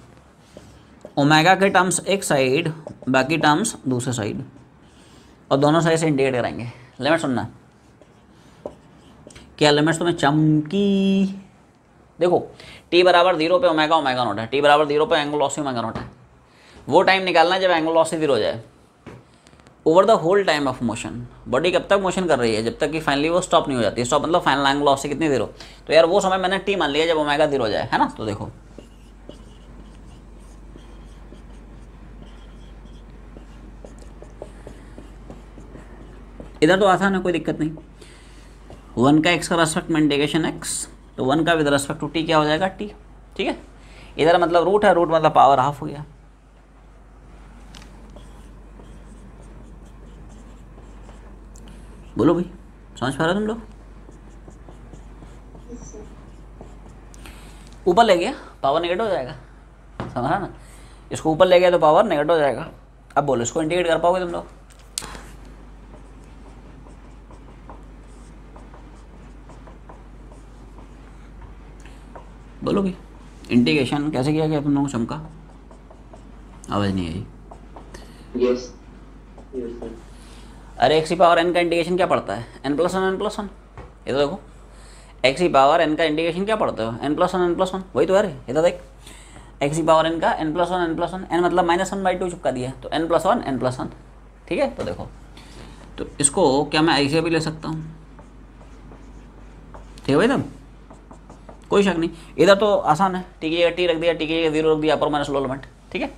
ओमेगा के टर्म्स एक साइड बाकी टर्म्स दूसरे साइड और दोनों साइड से इंडिकेट कराएंगे लिमिट सुनना क्या लिमिट्स तुम्हें चमकी देखो टी बराबर जीरो पे ओमेगा ओमेगा नोट है टी बराबर जीरो पे एंगल लॉसी ओमेगा नोट है वो टाइम निकालना है जब एंगल लॉसी जीरो हो जाए over the whole time of motion body कब तक मोशन कर रही है जब तक कि फाइनली वो स्टॉप नहीं हो जाती स्टॉप मतलब फाइनल एंगल लॉसी कितनी जीरो तो यार वो समय मैंने टी मान लिया जब ओमेगा जीरो हो जाए है ना तो देखो इधर तो आसान है कोई दिक्कत नहीं वन का एक्स का रेस्पेक्ट में इंडिकेशन एक्स तो वन का विद तो रेस्पेक्ट टू टी क्या हो जाएगा टी ठीक है इधर मतलब रूट है रूट मतलब पावर हाफ हो गया बोलो भाई समझ पा रहे हो तुम लोग ऊपर ले गया पावर नेगेटिव हो जाएगा समझा ना इसको ऊपर ले गया तो पावर नेगेटिव हो जाएगा अब बोलो इसको इंटीग्रेट कर पाओगे तुम लोग बोलोगे इंटीग्रेशन कैसे किया गया तुम लोगों चमका आवाज़ नहीं आई यस अरे एक्स की पावर एन का इंटीग्रेशन क्या पड़ता है n plus one N plus one ये तो देखो एक्स की पावर एन का इंटीग्रेशन क्या पड़ता है n plus one N plus one वही तो है ये तो देख एक्स की पावर एन का n plus one N plus one n मतलब माइनस वन बाई टू चुपका दिया तो n plus one N plus one ठीक है तो देखो तो इसको क्या मैं ऐसे भी ले सकता हूँ ठीक है भाई तब कोई शक नहीं इधर तो आसान है टीके जगह टी रख दिया टीके जगह जीरो रख दिया अपर माइनस लोअर लिमिट ठीक है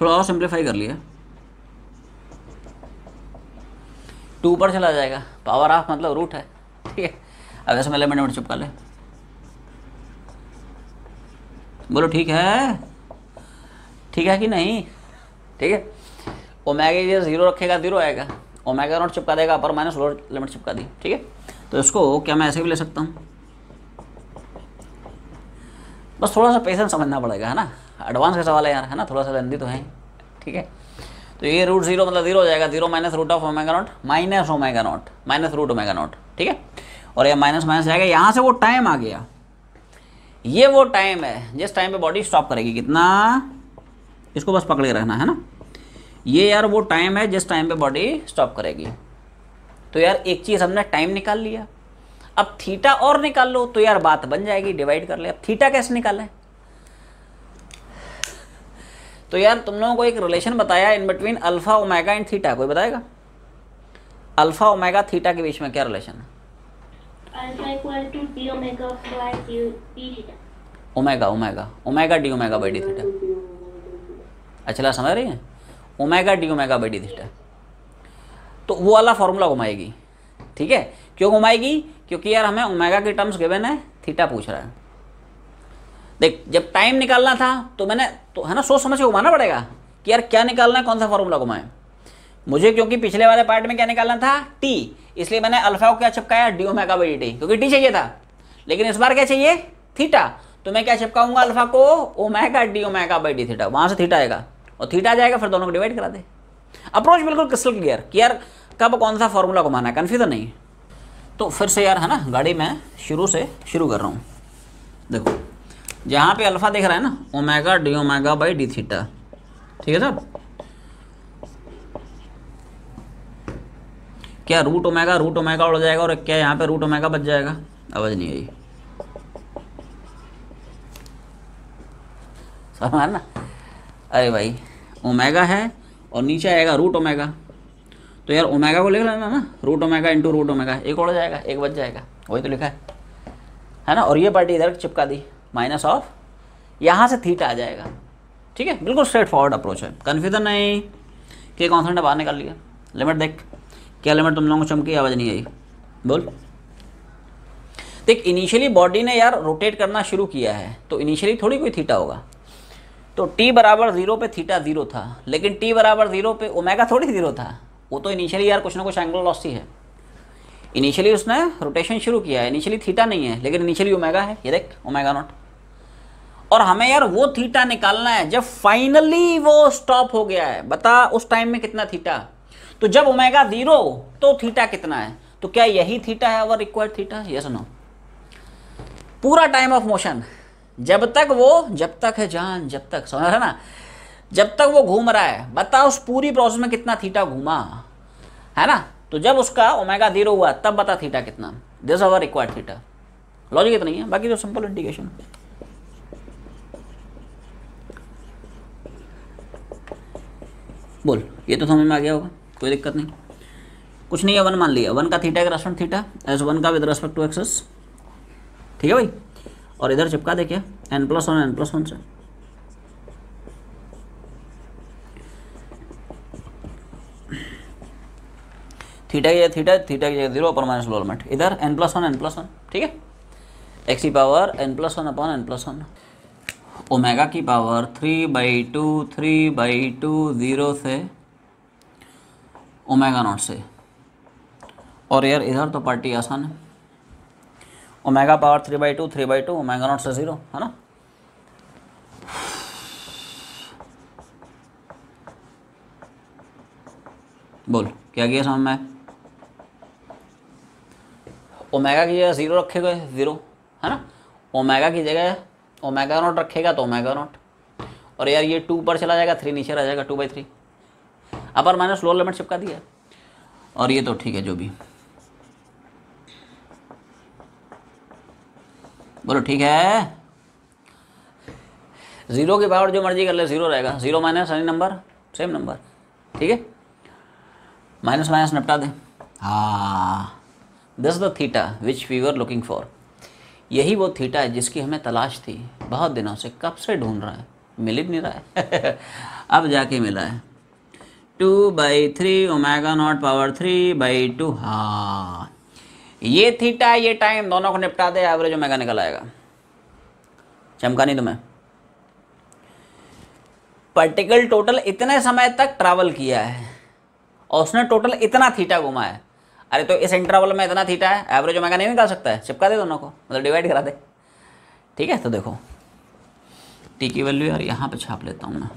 थोड़ा और सिंप्लीफाई कर लिया टू पर चला जाएगा पावर ऑफ मतलब रूट है ठीक है अब ऐसे मैं में चुपका ले बोलो ठीक है ठीक है कि नहीं ठीक है ओमेगा जीरो रखेगा जीरो आएगा ओमेगा नॉट चिपका देगा अपर माइनस लोअर लिमिट चिपका दी ठीक है तो इसको क्या मैं ऐसे भी ले सकता हूँ बस थोड़ा सा पेशेंस समझना पड़ेगा है ना एडवांस का सवाल है यार है ना थोड़ा सा लेंदी तो है ठीक है तो ये रूट जीरो मतलब जीरो हो जाएगा zero minus root of omega naught minus omega naught minus root omega naught ठीक है और ये माइनस माइनस जाएगा यहाँ से वो टाइम आ गया ये वो टाइम है जिस टाइम पे बॉडी स्टॉप करेगी कितना इसको बस पकड़ के रखना है ना ये यार वो टाइम है जिस टाइम पे बॉडी स्टॉप करेगी तो यार एक चीज़ हमने टाइम निकाल लिया अब थीटा और निकाल लो तो यार बात बन जाएगी डिवाइड कर ले अब थीटा कैसे निकालें तो यार तुम लोगों को एक रिलेशन बताया in between alpha omega and theta कोई बताएगा अल्फा ओमेगा थीटा के बीच में क्या रिलेशन है omega omega omega d omega by d theta अच्छा समझ रही है omega d omega by d theta तो वो वाला फॉर्मूला घुमाएगी ठीक है क्यों घुमाएगी क्योंकि यार हमें ओमेगा के टर्म्स गिवन है थीटा पूछ रहा है देख जब टाइम निकालना था तो मैंने तो है ना सोच समझ के घुमाना पड़ेगा कि यार क्या निकालना है कौन सा फॉर्मूला घुमाएं मुझे क्योंकि पिछले वाले पार्ट में क्या निकालना था टी इसलिए मैंने अल्फा को क्या चिपकाया डी ओमेगा बाई डी क्योंकि टी चाहिए था लेकिन इस बार क्या चाहिए थीटा तो मैं क्या चिपकाऊंगा अल्फा को omega d omega by d theta वहां से थीटा आएगा और थीटा आ जाएगा फिर दोनों को डिवाइड करा दे अप्रोच बिल्कुल क्रिस्टल क्लियर कि यार कब कौन सा फॉर्मूला को माना है कन्फ्यूजन नहीं तो फिर से यार है ना गाड़ी मैं शुरू से शुरू कर रहा हूँ देखो जहाँ पे अल्फा देख रहा है ना omega d omega by d theta ठीक है सर क्या रूट ओमेगा रूट ओमेगा उड़ जाएगा और क्या यहाँ पे रूट ओमेगा बच जाएगा आवाज़ नहीं आई समझ ना अरे भाई ओमेगा है और नीचे आएगा रूट ओमेगा तो यार ओमेगा को लिख लेना ना root omega into root omega एक उड़ जाएगा एक बच जाएगा वही तो लिखा है है ना और ये पार्टी इधर चिपका दी माइनस ऑफ यहाँ से थीटा आ जाएगा ठीक है बिल्कुल स्ट्रेट फॉरवर्ड अप्रोच है कन्फ्यूजन नहीं के कॉन्सेंट बाहर निकाल लिया लिमिट देख क्या लिमिट तुम लोगों को चमकी आवाज़ नहीं आई बोल देख इनिशियली बॉडी ने यार रोटेट करना शुरू किया है तो इनिशियली थोड़ी कोई थीटा होगा तो t बराबर जीरो पे थीटा जीरो था लेकिन t बराबर जीरो पे ओमेगा थोड़ी जीरो था वो तो इनिशियली यार कुछ ना कुछ एंगल लॉस ही है इनिशियली उसने रोटेशन शुरू किया है इनिशियली थीटा नहीं है लेकिन इनिशियली ओमेगा है ये देख ओमेगा नॉट और हमें यार वो थीटा निकालना है जब फाइनली वो स्टॉप हो गया है बता उस टाइम में कितना थीटा तो जब ओमेगा जीरो तो थीटा कितना है तो क्या यही थीटा है और रिक्वायर्ड थीटा यस नो पूरा टाइम ऑफ मोशन जब तक वो जब तक है जान जब तक समझ रहा है ना जब तक वो घूम रहा है बताओ उस पूरी प्रोसेस में कितना थीटा घूमा है ना तो जब उसका ओमेगा जीरो हुआ तब बता थीटा कितना this our required theta logic इतना ही है बाकी तो सिंपल इंडिकेशन बोल ये तो समझ में आ गया होगा कोई दिक्कत नहीं कुछ नहीं है वन मान लिया वन का थीटा का रेस्पेक्ट थीटा एज वन का विद रेस्पेक्ट टू एक्सेस ठीक है भाई और इधर चिपका दे क्या n plus one N plus one से थीटा की जगह थीटा थीटा की जगह zero upper minus lower limit इधर n plus one N plus one ठीक है एक्स की power n plus one upon N plus one omega की power three by two three by two zero से omega naught से और यार इधर तो पार्टी आसान है omega power three by two three by two omega naught से ज़ीरो है ना बोल क्या किया समझ में ओमेगा की जगह ज़ीरो रखे गए ज़ीरो है ना ओमेगा की जगह ओमेगा नॉट रखेगा तो ओमेगा नॉट और यार ये टू पर चला जाएगा थ्री नीचे रह जाएगा two by three upper minus lower limit चिपका दिया और ये तो ठीक है जो भी बोलो ठीक है ज़ीरो के पावर जो मर्जी कर ले ज़ीरो रहेगा ज़ीरो माइनस यानी नंबर सेम नंबर ठीक है माइनस माइनस निपटा दें हाँ this the theta which we were looking for यही वो थीटा है जिसकी हमें तलाश थी बहुत दिनों से कब से ढूंढ रहा है मिल ही नहीं रहा है *laughs* अब जाके मिला है two by three omega naught power three by two हाँ ये थीटा ये टाइम दोनों को निपटा दे एवरेज ओमेगा निकल आएगा चमका नहीं तुम्हें पर्टिकल टोटल इतने समय तक ट्रैवल किया है और उसने टोटल इतना थीटा घुमा है अरे तो इस इंटरवल में इतना थीटा है एवरेज ओमेगा नहीं निकाल सकता है चिपका दे दोनों को मतलब डिवाइड करा दे ठीक है तो देखो टी की वैल्यू यार यहाँ पे छाप लेता हूँ मैं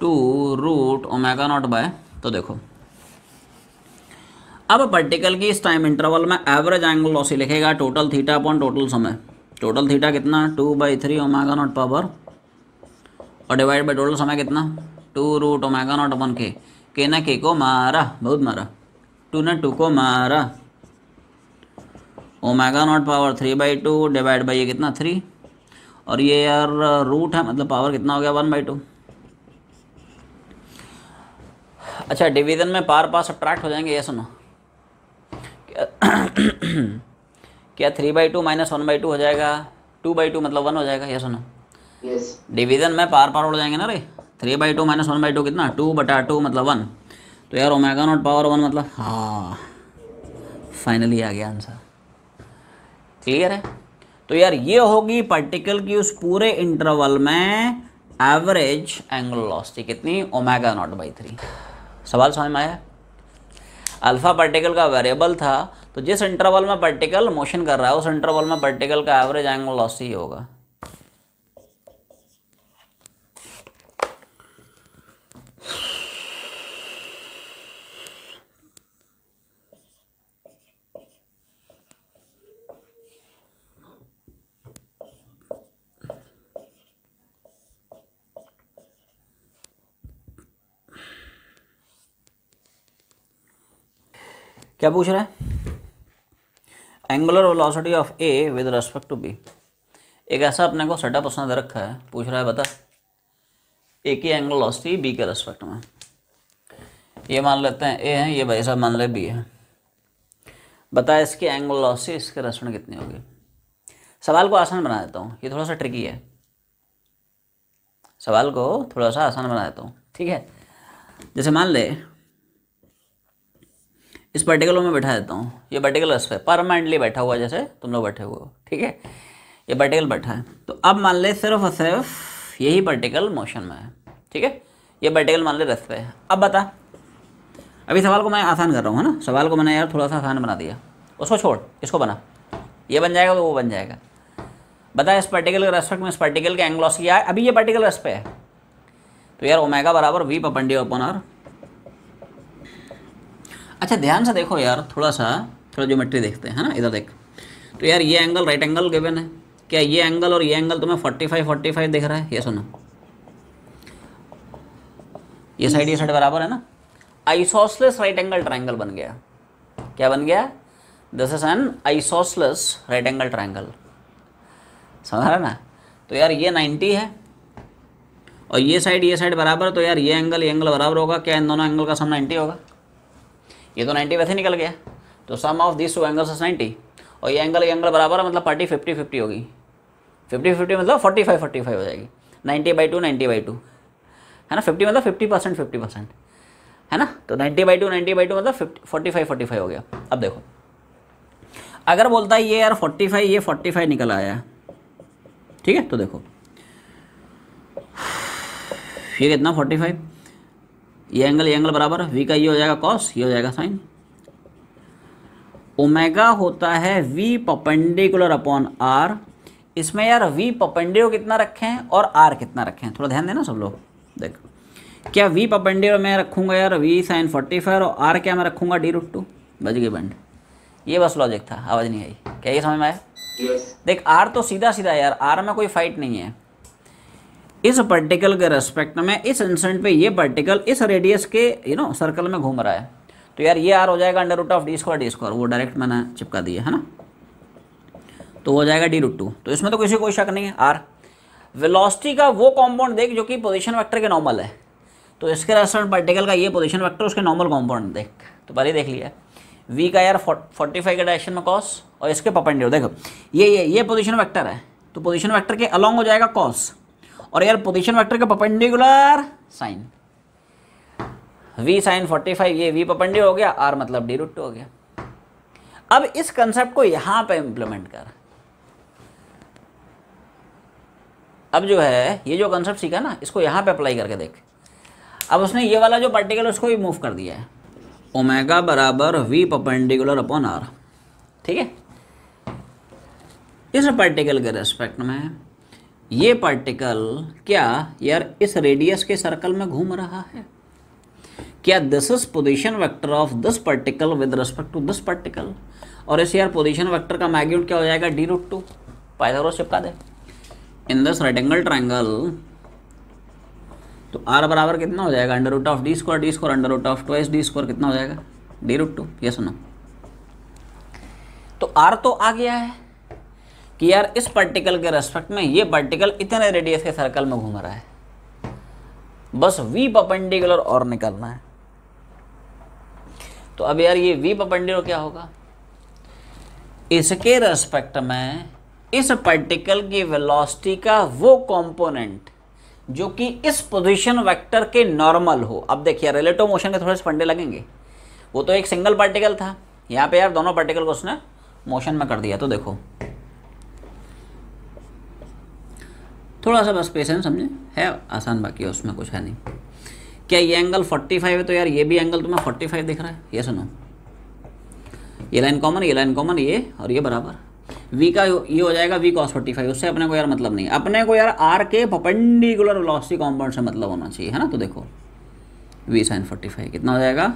two root omega naught by तो देखो अब पर्टिकल की इस टाइम इंटरवल में एवरेज एंगल लॉसी लिखेगा टोटल थीटा अपॉन टोटल समय टोटल थीटा कितना two by three omega naught power और डिवाइड बाई टोटल समय कितना टू रूट ओमेगा नॉट अपन के के ना के को मारा बहुत मारा टू ने टू को मारा omega naught power three by two divide by ये कितना थ्री और ये यार रूट है मतलब पावर कितना हो गया वन बाई टू अच्छा डिवीजन में पार पास अट्रैक्ट हो जाएंगे ये सुनो *coughs* क्या three by two minus one by two हो जाएगा टू बाई टू मतलब वन हो जाएगा यह सुनो डिवीजन में पार पार उड़ जाएंगे ना रे three by two minus one by two कितना टू बटा टू मतलब वन तो यार ओमेगा नॉट पावर वन मतलब हाँ फाइनली आ गया आंसर क्लियर है तो यार ये होगी पार्टिकल की उस पूरे इंटरवल में एवरेज एंगल लॉस थी कितनी ओमेगा नॉट बाई थ्री सवाल समझ में आया अल्फ़ा पार्टिकल का वेरिएबल था तो जिस इंटरवल में पार्टिकल मोशन कर रहा है उस इंटरवल में पार्टिकल का एवरेज एंगल लॉस ही होगा क्या पूछ रहा है angular velocity of A with respect to B एक ऐसा अपने को सेटअप उसने दे रखा है पूछ रहा है बता ए की एंगल वेलोसिटी बी के रेस्पेक्ट में ये मान लेते हैं ए है ये भाई साहब मान ले बी है बताए इसकी एंगल वेलोसिटी इसके रेस्पेक्ट कितनी होगी सवाल को आसान बना देता हूँ ये थोड़ा सा ट्रिकी है सवाल को थोड़ा सा आसान बना देता हूँ ठीक है जैसे मान ले इस पर्टिकुलर में बैठा देता हूँ ये पर्टिकुलर इस पर परमानेंटली बैठा हुआ जैसे तुम लोग बैठे हुए हो ठीक है ये पर्टिकल बैठा है तो अब मान ले सिर्फ और सिर्फ यही पर्टिकल मोशन में है ठीक है ये पर्टिकल मान ले रस पे है अब बता अभी सवाल को मैं आसान कर रहा हूँ है ना सवाल को मैंने यार थोड़ा सा आसान बना दिया उसको छोड़ इसको बना ये बन जाएगा तो वो बन जाएगा बता इस पर्टिकल के रेस्पेक्ट में इस पर्टिकल के एंग्लॉस किया है अभी ये पर्टिकल रस पे है तो यार ओमेगा बराबर वी पपंडी ओपन आर अच्छा ध्यान से देखो यार थोड़ा सा थोड़ा ज्योमेट्री देखते हैं ना इधर देख तो यार ये एंगल राइट एंगल गिवन है क्या ये एंगल और ये एंगल तुम्हें फोर्टी फाइव फोर्टी फाइव दिख रहा है ये सुनो ये साइड ये साइड बराबर है ना आइसोसलेस राइट एंगल ट्राइंगल बन गया क्या बन गया this is an isosceles right angle triangle समझ रहे ना तो यार ये 90 है और ये साइड ये साइड बराबर तो यार ये एंगल ये एंगल बराबर होगा क्या इन दोनों एंगल का सम नाइन्टी होगा ये तो 90 वैसे निकल गया तो sum of this two angles is 90 और ये एंगल ये एंगल बराबर मतलब पार्टी फिफ्टी फिफ्टी होगी फिफ्टी फिफ्टी मतलब फोर्टी फाइव फोर्टी फाइव हो जाएगी ninety by two ninety by two है ना फिफ्टी मतलब फिफ्टी परसेंट फिफ्टी परसेंट है ना तो ninety by two ninety by two मतलब fifty forty five forty five हो गया अब देखो अगर बोलता है ये यार फोर्टी फाइव ये फोर्टी फाइव निकल आया ठीक है तो देखो ये कितना फोर्टी फाइव ये एंगल ये एंगल बराबर वी का ये हो जाएगा कॉस ये हो जाएगा साइन ओमेगा होता है वी पपेंडिकुलर अपॉन आर इसमें यार वी पपेंडियो कितना रखे हैं और आर कितना रखे हैं थोड़ा ध्यान देना सब लोग देखो क्या वी पपेंडिकुलर मैं रखूँगा यार वी साइन फोर्टी फाइव और आर क्या मैं रखूँगा डी रूट टू बज गई बंड ये बस लॉजिक था आवाज़ नहीं आई क्या ये समझ में आया देख आर तो सीधा सीधा यार आर में कोई फाइट नहीं है इस पर्टिकल के रेस्पेक्ट में इस इंसेंट पे ये पर्टिकल इस रेडियस के यू नो सर्कल में घूम रहा है तो यार ये आर हो जाएगा under root of D square D square वो डायरेक्ट मैंने चिपका दिया है ना तो हो जाएगा डी रूट टू तो इसमें तो किसी कोई शक नहीं है आर वेलोसिटी का वो कॉम्पाउंड देख जो कि पोजिशन वैक्टर के नॉर्मल है तो इसके रेस्टोरेंट पार्टिकल का ये पोजिशन वैक्टर उसके नॉर्मल कॉम्पाउंड देख तो पहले देख लिया वी का यार फोर्टी फाइव के डायरेक्शन में कॉस और इसके पपेंडियर देखो ये ये ये पोजिशन वैक्टर है तो पोजिशन वैक्टर के अलॉन्ग हो जाएगा कॉस और यार पोजिशन वैक्टर का perpendicular sine V sine forty five ये वी पपंडी हो गया आर मतलब डी रुट हो गया अब इस कंसेप्ट को यहां पे इंप्लीमेंट कर अब जो है ये जो कंसेप्ट सीखा ना इसको यहां पे अप्लाई करके देख अब उसने ये वाला जो पार्टिकल उसको भी मूव कर दिया है ओमेगा बराबर वी पपेंडिकुलर अपॉन आर ठीक है इस पार्टिकल के रेस्पेक्ट में ये पार्टिकल क्या यार इस रेडियस के सर्कल में घूम रहा है क्या this is position vector of this particle with respect to this particle और इस यार पोजिशन वैक्टर का मैग्यूट क्या हो जाएगा डी रूट टू पाइथागोरस चिपका दे इन दिस रेटेंगल ट्राइंगल तो आर बराबर कितना हो जाएगा under root of D square D square under root of twice D square कितना हो जाएगा डी रूट टू ये सुनो तो आर तो आ गया है कि यार इस पार्टिकल के रेस्पेक्ट में ये पार्टिकल इतने रेडियस के सर्कल में घूम रहा है बस वी पपेंडिकुलर और निकलना है तो अब यार ये वी पपेंडिकुलर क्या होगा इसके रेस्पेक्ट में इस पार्टिकल की वेलोसिटी का वो कंपोनेंट जो कि इस पोजीशन वेक्टर के नॉर्मल हो अब देखिए रिलेटिव मोशन के थोड़े से फंडे लगेंगे वो तो एक सिंगल पार्टिकल था यहाँ पे यार दोनों पार्टिकल को उसने मोशन में कर दिया तो देखो थोड़ा सा बस पेशेंस समझे है आसान बाकी है उसमें कुछ है नहीं क्या ये एंगल 45 है तो यार ये भी एंगल तुम्हें 45 दिख रहा है ये सुनो ये लाइन कॉमन ये लाइन कॉमन ये और ये बराबर v का ये हो जाएगा v cos 45 उससे अपने को यार मतलब नहीं अपने को यार r के पपेंडिकुलर वेलोसिटी कॉम्पाउंड से मतलब होना चाहिए है ना तो देखो v sin 45 कितना हो जाएगा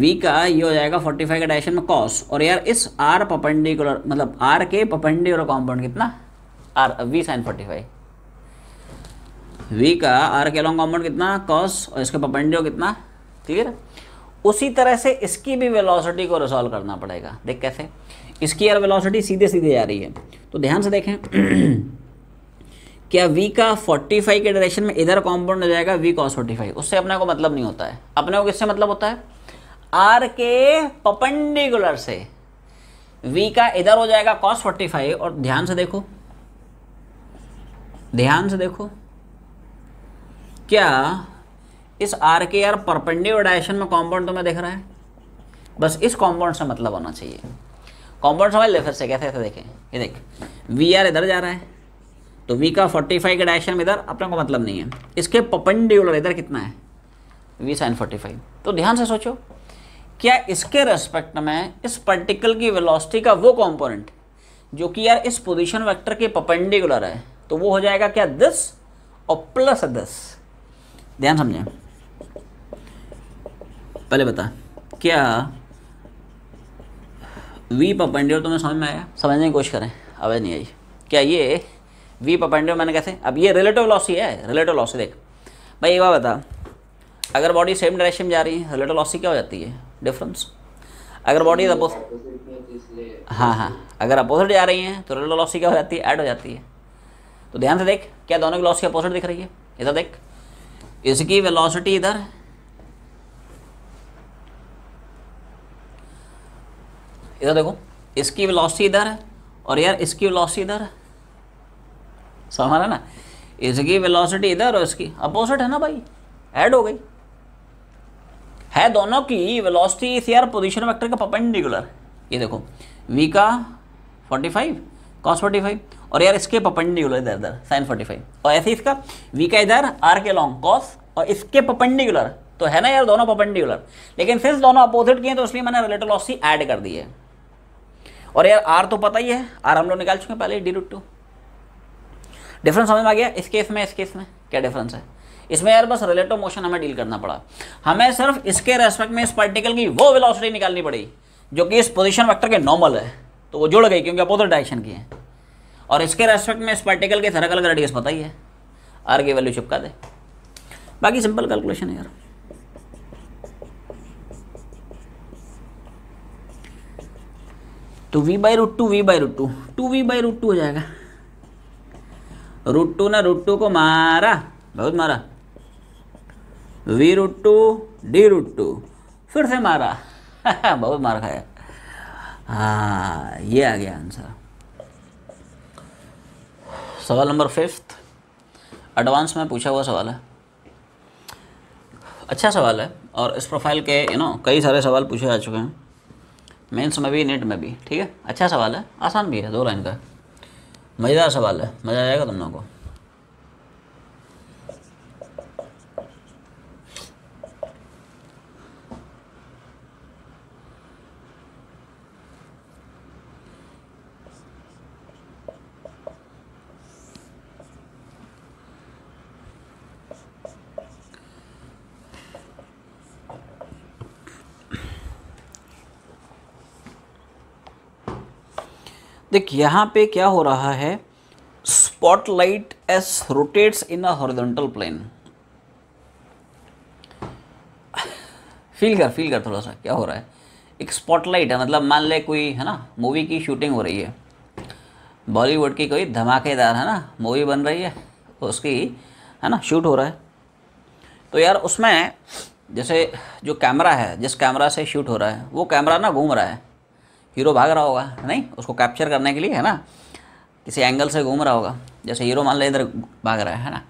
v का ये हो जाएगा 45 का डायरेक्शन में cos और यार इस r पपेंडिकुलर मतलब r के पपेंडिकुलर कॉम्पाउंड कितना R V sine forty five V का आर के लॉन्ग कॉम्पाउंड कितना कॉस और इसका पपेंडियो कितना क्लियर उसी तरह से इसकी भी वेलोसिटी को रिसॉल्व करना पड़ेगा देख कैसे इसकी यार वेलोसिटी सीधे सीधे जा रही है तो ध्यान से देखें *clears throat* क्या v का 45 के डायरेक्शन में इधर कॉम्पाउंड हो जाएगा v cos 45 उससे अपने को मतलब नहीं होता है अपने को किससे मतलब होता है r के पपेंडिकुलर से v का इधर हो जाएगा cos 45 और ध्यान से देखो ध्यान से देखो क्या इस आर के आर परपेंडिकुलर डायरेक्शन में कॉम्पाउंड तुम्हें दिख रहा है बस इस कॉम्पाउंड से मतलब होना चाहिए कॉम्पाउंड समझ ले फिर से कैसे ऐसे देखें ये देख वी आर इधर जा रहा है तो वी का 45 के डायरेक्शन में इधर अपने को मतलब नहीं है इसके पपेंडिकुलर इधर कितना है वी साइन 45 तो ध्यान से सोचो क्या इसके रेस्पेक्ट में इस पर्टिकल की वेलोसिटी का वो कॉम्पोनेंट जो कि यार इस पोजिशन वैक्टर के पपेंडिकुलर है तो वो हो जाएगा क्या दस और प्लस दस ध्यान समझें पहले बता क्या वी तो तुम्हें समझ में आया समझने की कोशिश करें अब नहीं आई क्या ये वी पपेंडियो मैंने कैसे अब ये रिलेटिव लॉसी है रिलेटिव लॉसी देख भाई एक बार बता अगर बॉडी सेम डायरेक्शन में जा रही है रिलेटिव लॉसी क्या हो जाती है डिफरेंस अगर बॉडी अपोजिट हाँ हाँ अगर अपोजिट जा रही है तो रिलेटिव लॉसी क्या हो जाती है ऐड हो जाती है तो ध्यान से देख क्या दोनों की वेलोसिटी अपोजिट दिख रही है इधर देख इसकी वेलोसिटी इधर इधर देखो इसकी वेलोसिटी इधर है और यार इसकी वेलोसिटी इधर है समझ ना इसकी वेलोसिटी इधर और इसकी अपोजिट है ना भाई ऐड हो गई है दोनों की वेलोसिटी इस यार पोजीशन वेक्टर का परपेंडिकुलर ये देखो वी का 45 कॉस 45 और यार इसके पपंडिकुलर इधर इधर साइन फोर्टी फाइव और ऐसे इसका वी का इधर आर के लॉन्ग कॉस और इसके पपंडिकुलर तो है ना यार दोनों पपंडिकुलर लेकिन सिर्फ दोनों अपोजिट किए तो इसलिए मैंने रिलेटिव लॉस ऐड कर दी है और यार आर तो पता ही है आर हम लोग निकाल चुके हैं पहले डी रूट टू डिफरेंस समझ में आ गया इस केस में इस केस में क्या डिफरेंस है इसमें यार बस रिलेटिव मोशन हमें डील करना पड़ा हमें सिर्फ इसके रेस्पेक्ट में इस पार्टिकल की वो वेलोसिटी निकालनी पड़ी जो कि इस पोजिशन वैक्टर के नॉर्मल है तो वो जुड़ गई क्योंकि अपोजिट डायरेक्शन की है और इसके रेस्पेक्ट में इस पार्टिकल के सर्कल का रेडियस पता ही है आर की वैल्यू चिपका दे बाकी सिंपल कैलकुलेशन है यार तो V by root two V by root two two V by root two हो जाएगा रूट टू ने रूट टू को मारा बहुत मारा V root two D root two फिर से मारा *laughs* बहुत मार खाया हाँ ये आ गया आंसर सवाल नंबर फिफ्थ एडवांस में पूछा हुआ सवाल है अच्छा सवाल है और इस प्रोफाइल के यू नो कई सारे सवाल पूछे जा चुके हैं मेंस में भी नेट में भी ठीक है अच्छा सवाल है आसान भी है दो लाइन का मज़ेदार सवाल है मज़ा आएगा तुम लोगों को देख यहाँ पे क्या हो रहा है spotlight S rotates in a horizontal plane feel कर फील कर थोड़ा सा क्या हो रहा है एक स्पॉटलाइट है मतलब मान ले कोई है ना मूवी की शूटिंग हो रही है बॉलीवुड की कोई धमाकेदार है ना मूवी बन रही है उसकी है ना शूट हो रहा है तो यार उसमें जैसे जो कैमरा है जिस कैमरा से शूट हो रहा है वो कैमरा ना घूम रहा है हीरो भाग रहा होगा नहीं उसको कैप्चर करने के लिए है ना किसी एंगल से घूम रहा होगा जैसे हीरो मान लो इधर भाग रहा है है ना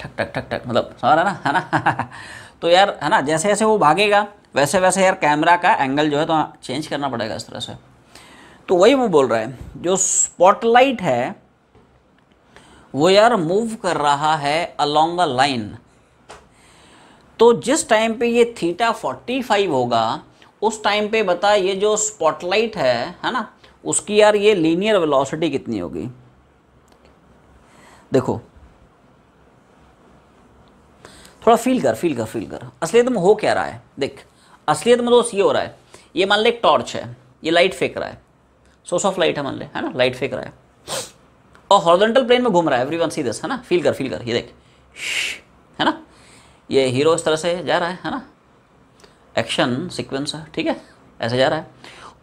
ठक ठक ठक ठक मतलब समझ रहा ना है ना *laughs* तो यार है ना जैसे जैसे वो भागेगा वैसे वैसे यार कैमरा का एंगल जो है तो चेंज करना पड़ेगा इस तरह से तो वही वो बोल रहा है जो स्पॉटलाइट है वो यार मूव कर रहा है अलोंग अ लाइन तो जिस टाइम पे ये थीटा 45 होगा उस टाइम पे बता ये जो स्पॉटलाइट है है ना उसकी यार ये लीनियर वेलोसिटी कितनी होगी देखो थोड़ा फील कर फील कर फील कर असलियत में हो क्या रहा है देख असलियत में दोस्त तो ये हो रहा है ये मान ले एक टॉर्च है ये लाइट फेंक रहा है सोर्स ऑफ लाइट है मान ले है ना लाइट फेंक रहा है और हॉर्जेंटल प्लेन में घूम रहा है एवरी वन सी दिस है ना फील कर फील कर ये देख है ना ये हीरो इस तरह से जा रहा है है ना एक्शन सिक्वेंस है ठीक है ऐसे जा रहा है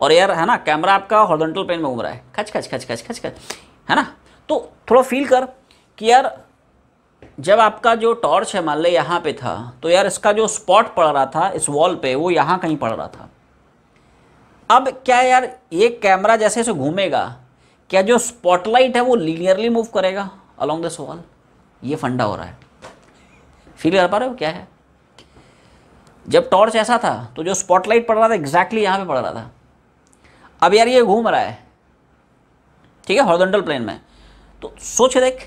और यार है ना कैमरा आपका हॉर्जेंटल पेन में घूम रहा है खच खच खच खच खच खच है ना तो थोड़ा फील कर कि यार जब आपका जो टॉर्च है मान लें यहाँ पे था तो यार इसका जो स्पॉट पड़ रहा था इस वॉल पे वो यहाँ कहीं पड़ रहा था अब क्या यार ये कैमरा जैसे जैसे घूमेगा क्या जो स्पॉटलाइट है वो लीनियरली मूव करेगा अलोंग दिस वॉल ये फंडा हो रहा है फील कर पा रहे हो क्या है जब टॉर्च ऐसा था तो जो स्पॉटलाइट पड़ रहा था एग्जैक्टली यहाँ पे पड़ रहा था अब यार ये घूम रहा है ठीक है हॉर्जेंटल प्लेन में तो सोच देख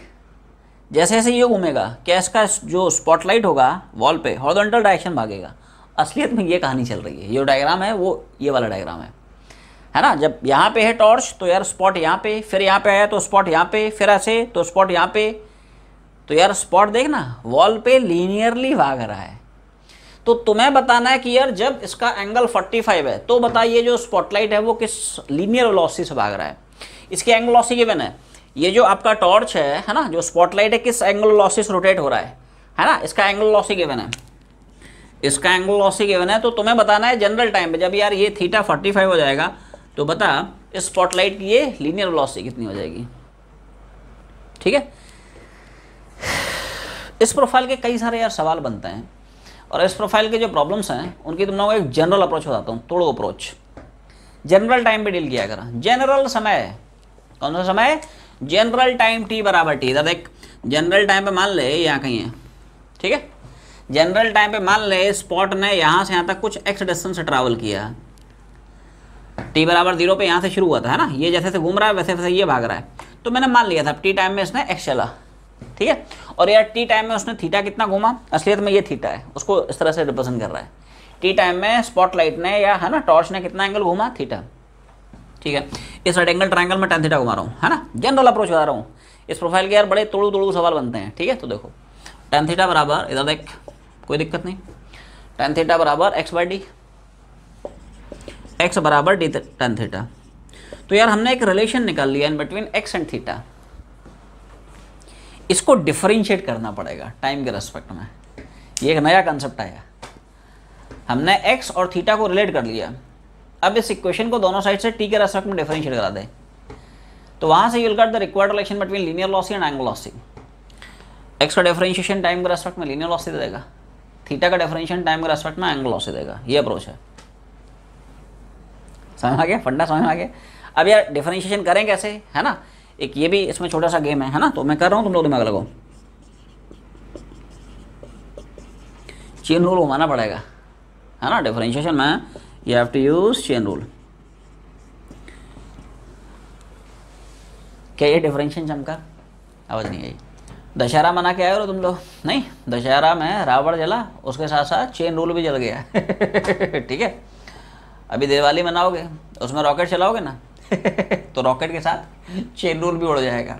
जैसे जैसे ये घूमेगा क्या इसका जो स्पॉटलाइट होगा वॉल पे हॉर्जेंटल डायरेक्शन भागेगा असलियत में ये कहानी चल रही है ये डायग्राम है वो ये वाला डायग्राम है है ना जब यहाँ पे है टॉर्च तो यार स्पॉट यहाँ पे फिर यहाँ पे आया तो स्पॉट यहाँ पे फिर ऐसे तो स्पॉट यहाँ पे तो यार स्पॉट देखना वॉल पे लीनियरली भाग रहा है तो तुम्हें बताना है कि यार जब इसका एंगल 45 है तो बताइए जो स्पॉटलाइट है वो किस लीनियर वेलोसिटी से भाग रहा है इसकी एंगल लॉसी गिवन है ये जो आपका टॉर्च है है ना जो स्पॉटलाइट है किस एंगल वेलोसिटी से रोटेट हो रहा है है ना इसका एंगल लॉसी गिवन है इसका एंगल लॉसी गिवन है तो तुम्हें बताना है जनरल टाइम पे जब यार ये थीटा फोर्टी हो जाएगा तो बता इस स्पॉटलाइट की ये लीनियर लॉसी कितनी हो जाएगी ठीक है इस प्रोफाइल के कई सारे यार सवाल बनते हैं और इस प्रोफाइल के जो प्रॉब्लम्स हैं उनकी तुम लोगों को एक जनरल अप्रोच बताता हूँ तोड़ो अप्रोच जनरल टाइम पे डील किया करा जनरल समय कौन सा समय जनरल टाइम टी बराबर टी इधर देख जनरल टाइम पे मान ले यहाँ कहीं है ठीक है जनरल टाइम पे मान ले स्पॉट ने यहाँ से यहाँ तक कुछ एक्स डिस्टेंस से ट्रैवल किया टी बराबर जीरो पे यहाँ से शुरू हुआ था है ना ये जैसे से घूम रहा है वैसे वैसे ये भाग रहा है तो मैंने मान लिया था टी टाइम में इसने एक्स चला ठीक है और यार टी टाइम में उसने थीटा कितना घूमा असलियत में ये थीटा है उसको इस तरह से रिप्रेजेंट कर रहा है टी टाइम में स्पॉटलाइट ने या है ना टॉर्च ने कितना एंगल घूमा थीटा ठीक है इस राइट एंगल ट्राइंगल में टेन थीटा घुमा रहा हूँ है ना जनरल अप्रोच बता रहा हूँ इस प्रोफाइल के यार बड़े तोड़ू तोड़ू सवाल बनते हैं ठीक है तो देखो टेन थीटा बराबर इधर देख कोई दिक्कत नहीं टेन थीटा बराबर एक्स बाई डी एक्स बराबर डी टेन थीटा तो यार हमने एक रिलेशन निकाल लिया in between X and theta इसको डिफरेंशिएट करना पड़ेगा टाइम के रेस्पेक्ट में ये एक नया कंसेप्ट आया हमने एक्स और थीटा को रिलेट कर लिया अब इस इक्वेशन को दोनों साइड से टी के रेस्पेक्ट में डिफरेंशिएट करा दें तो वहाँ से you will get the required relation between linear velocity and angle velocity X का डिफरेंशिएशन टाइम के रेस्पेक्ट में लीनियर लॉसी देगा थीटा का डिफरेंशिएशन टाइम के रेस्पेक्ट में एंगल लॉसी देगा ये अप्रोच है समझ आ गया फंडा समझ आ गया अब यार डिफरेंशिएशन करें कैसे है ना एक ये भी इसमें छोटा सा गेम है है ना तो मैं कर रहा हूँ तुम लोग दिमाग लगाओ चेन रूल घुमाना पड़ेगा है ना डिफरेंशिएशन में you have to use chain rule क्या ये डिफरेंशिएशन चमका आवाज़ नहीं आई दशहरा मना के आए हो तुम लोग नहीं दशहरा में रावण जला उसके साथ साथ चेन रूल भी जल गया *laughs* ठीक है अभी दिवाली मनाओगे उसमें रॉकेट चलाओगे ना *laughs* तो रॉकेट के साथ चेन रूल भी उड़ जाएगा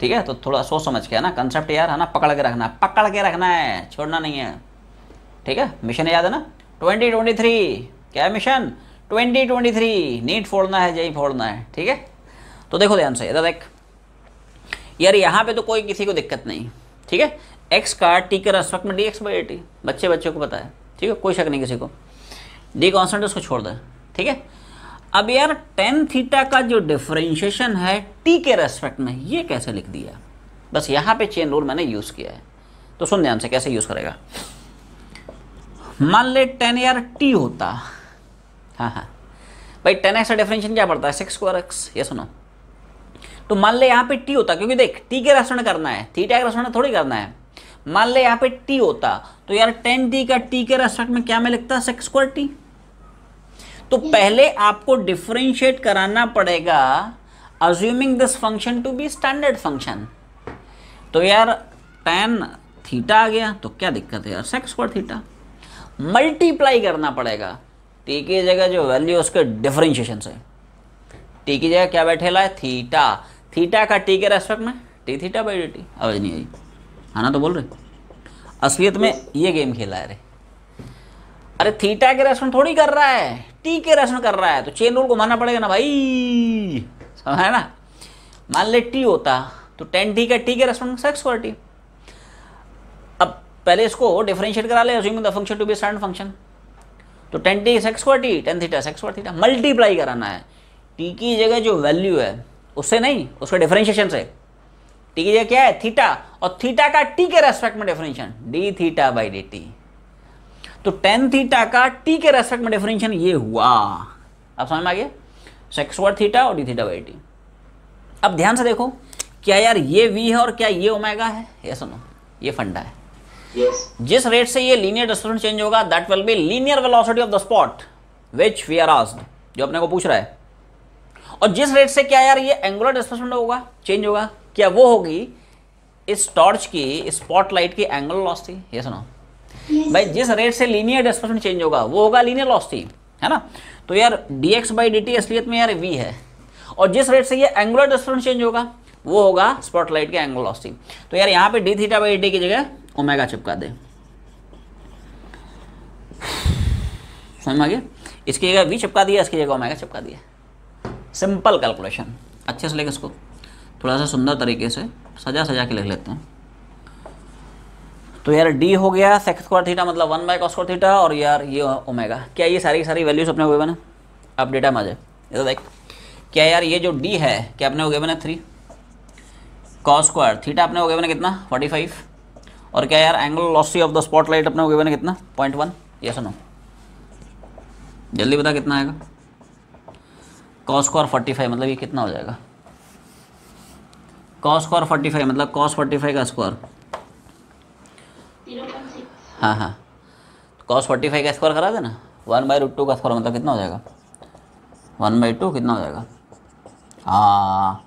ठीक है तो थोड़ा सोच समझ के है ना कंसेप्ट यार है ना पकड़ के रखना पकड़ के रखना है छोड़ना नहीं है ठीक है मिशन याद है ना ट्वेंटी ट्वेंटी थ्री क्या mission twenty twenty three NEET फोड़ना है जई फोड़ना है ठीक है तो देखो ध्यान से इधर देख यार यहाँ पे तो कोई किसी को दिक्कत नहीं ठीक है एक्स का टी के रेस्पेक्ट में डी एक्स बाई टी बच्चे बच्चों को पता है ठीक है कोई शक नहीं किसी को डी कॉन्सेंट उसको छोड़ दे ठीक है अब यार टेन थीटा का जो डिफरेंशिएशन है टी के रेस्पेक्ट में ये कैसे लिख दिया बस यहां पे चेन रूल मैंने यूज़ किया है तो सुन ध्यान से कैसे यूज़ करेगा मान ले टेन यार टी होता हाँ हाँ भाई टेन एक्स का डेफिनेशन क्या पड़ता है सिक्स स्क्वायर एक्स ये सुनो तो मान ले यहां पे टी होता क्योंकि देख टी के रेस्टोरेंट करना है थीटा के रेस्टोरेंट थोड़ी करना है मान ले यहां पे टी होता तो यार टेन टी का टी के रेस्पेक्ट में क्या मैं लिखता सिक्स स्क्वायर टी तो पहले आपको डिफ्रेंशिएट कराना पड़ेगा assuming this function to be standard function तो यार टेन थीटा आ गया तो क्या दिक्कत है यार सेक्स पर थीटा मल्टीप्लाई करना पड़ेगा टी की जगह जो वैल्यू उसके डिफरेंशिएशन से टी की जगह क्या बैठेला है थीटा थीटा का टी के रेस्पेक्ट में T theta by D T आवाज़ नहीं आई है ना तो बोल रहे असलियत में ये गेम खेला है रे अरे थीटा के रेशन थोड़ी कर रहा है टी के रेशन कर रहा है तो चेन रूल को मानना पड़ेगा ना भाई समझा ना मान ले टी होता तो टेन टी का टी के रेशन सेक्स स्क्वायर टी अब पहले इसको डिफ्रेंशिएट करा ले assuming the function to be stand function तो tan T sec square T tan theta sec square theta multiply कराना है टी की जगह जो वैल्यू है उससे नहीं उसके डिफरेंशिएशन से टी की जगह क्या है थीटा और थीटा का टी के रेस्पेक्ट में differentiation D theta by D T तो टेन थीटा का टी के रेस्पेक्ट में डिफरेंशियन ये हुआ आप समझ में आ गया सो वर्ड थीटा और डी थीटा बाई टी अब ध्यान से देखो क्या यार ये वी है और क्या ये ओमेगा है ये सुनो ये फंडा है yes. जिस रेट से ये लीनियर डिस्टर्बेंस चेंज होगा that will be linear velocity of the spot which we are asked जो अपने को पूछ रहा है और जिस रेट से क्या यार ये एंगुलर डिस्प्लेसमेंट होगा चेंज होगा क्या वो होगी इस टॉर्च की स्पॉटलाइट की एंगुलर लॉस थी ये सुनो भाई जिस रेट से लीनियर डिस्प्लेसमेंट चेंज होगा वो होगा लीनियर लॉसिटी है ना तो यार D X by D T असलियत में यार वी है और जिस रेट से ये एंगुलर डिस्प्लेसमेंट चेंज होगा वो होगा स्पॉटलाइट के एंगुलर लॉसिटी तो यार यहाँ पे डी थीटा बाई डी की जगह ओमेगा चिपका दे समझ में इसकी जगह वी चिपका दिया इसकी जगह ओमेगा चिपका दिया सिंपल कैलकुलेशन अच्छे से लेकर इसको थोड़ा सा सुंदर तरीके से सजा सजा के लिख लेते हैं तो यार डी हो गया सेक्स स्क्वायर थीटा मतलब वन बाई कॉस्कोर थीटा और यार ये ओमेगा क्या ये सारी सारी वैल्यूज अपने को गिवन है अब डेटा में आ जाए तो देख क्या यार ये जो डी है क्या अपने हो गए है थ्री कॉस स्क्वायर थीटा अपने हो गए है कितना फोर्टी फाइव और क्या यार angle velocity of the light अपने हो गए है कितना पॉइंट वन ये सुनो जल्दी बता कितना आएगा कॉस स्क्वायर फोर्टी फाइव मतलब ये कितना हो जाएगा कॉस स्क्वायर फोर्टी फाइव मतलब कॉस फोर्टी फाइव का स्क्वायर हाँ हाँ कॉस फोर्टी फाइव का स्क्वायर करा देना वन बाई रूट टू का स्क्वायर मतलब कितना हो जाएगा वन बाई टू कितना हो जाएगा हाँ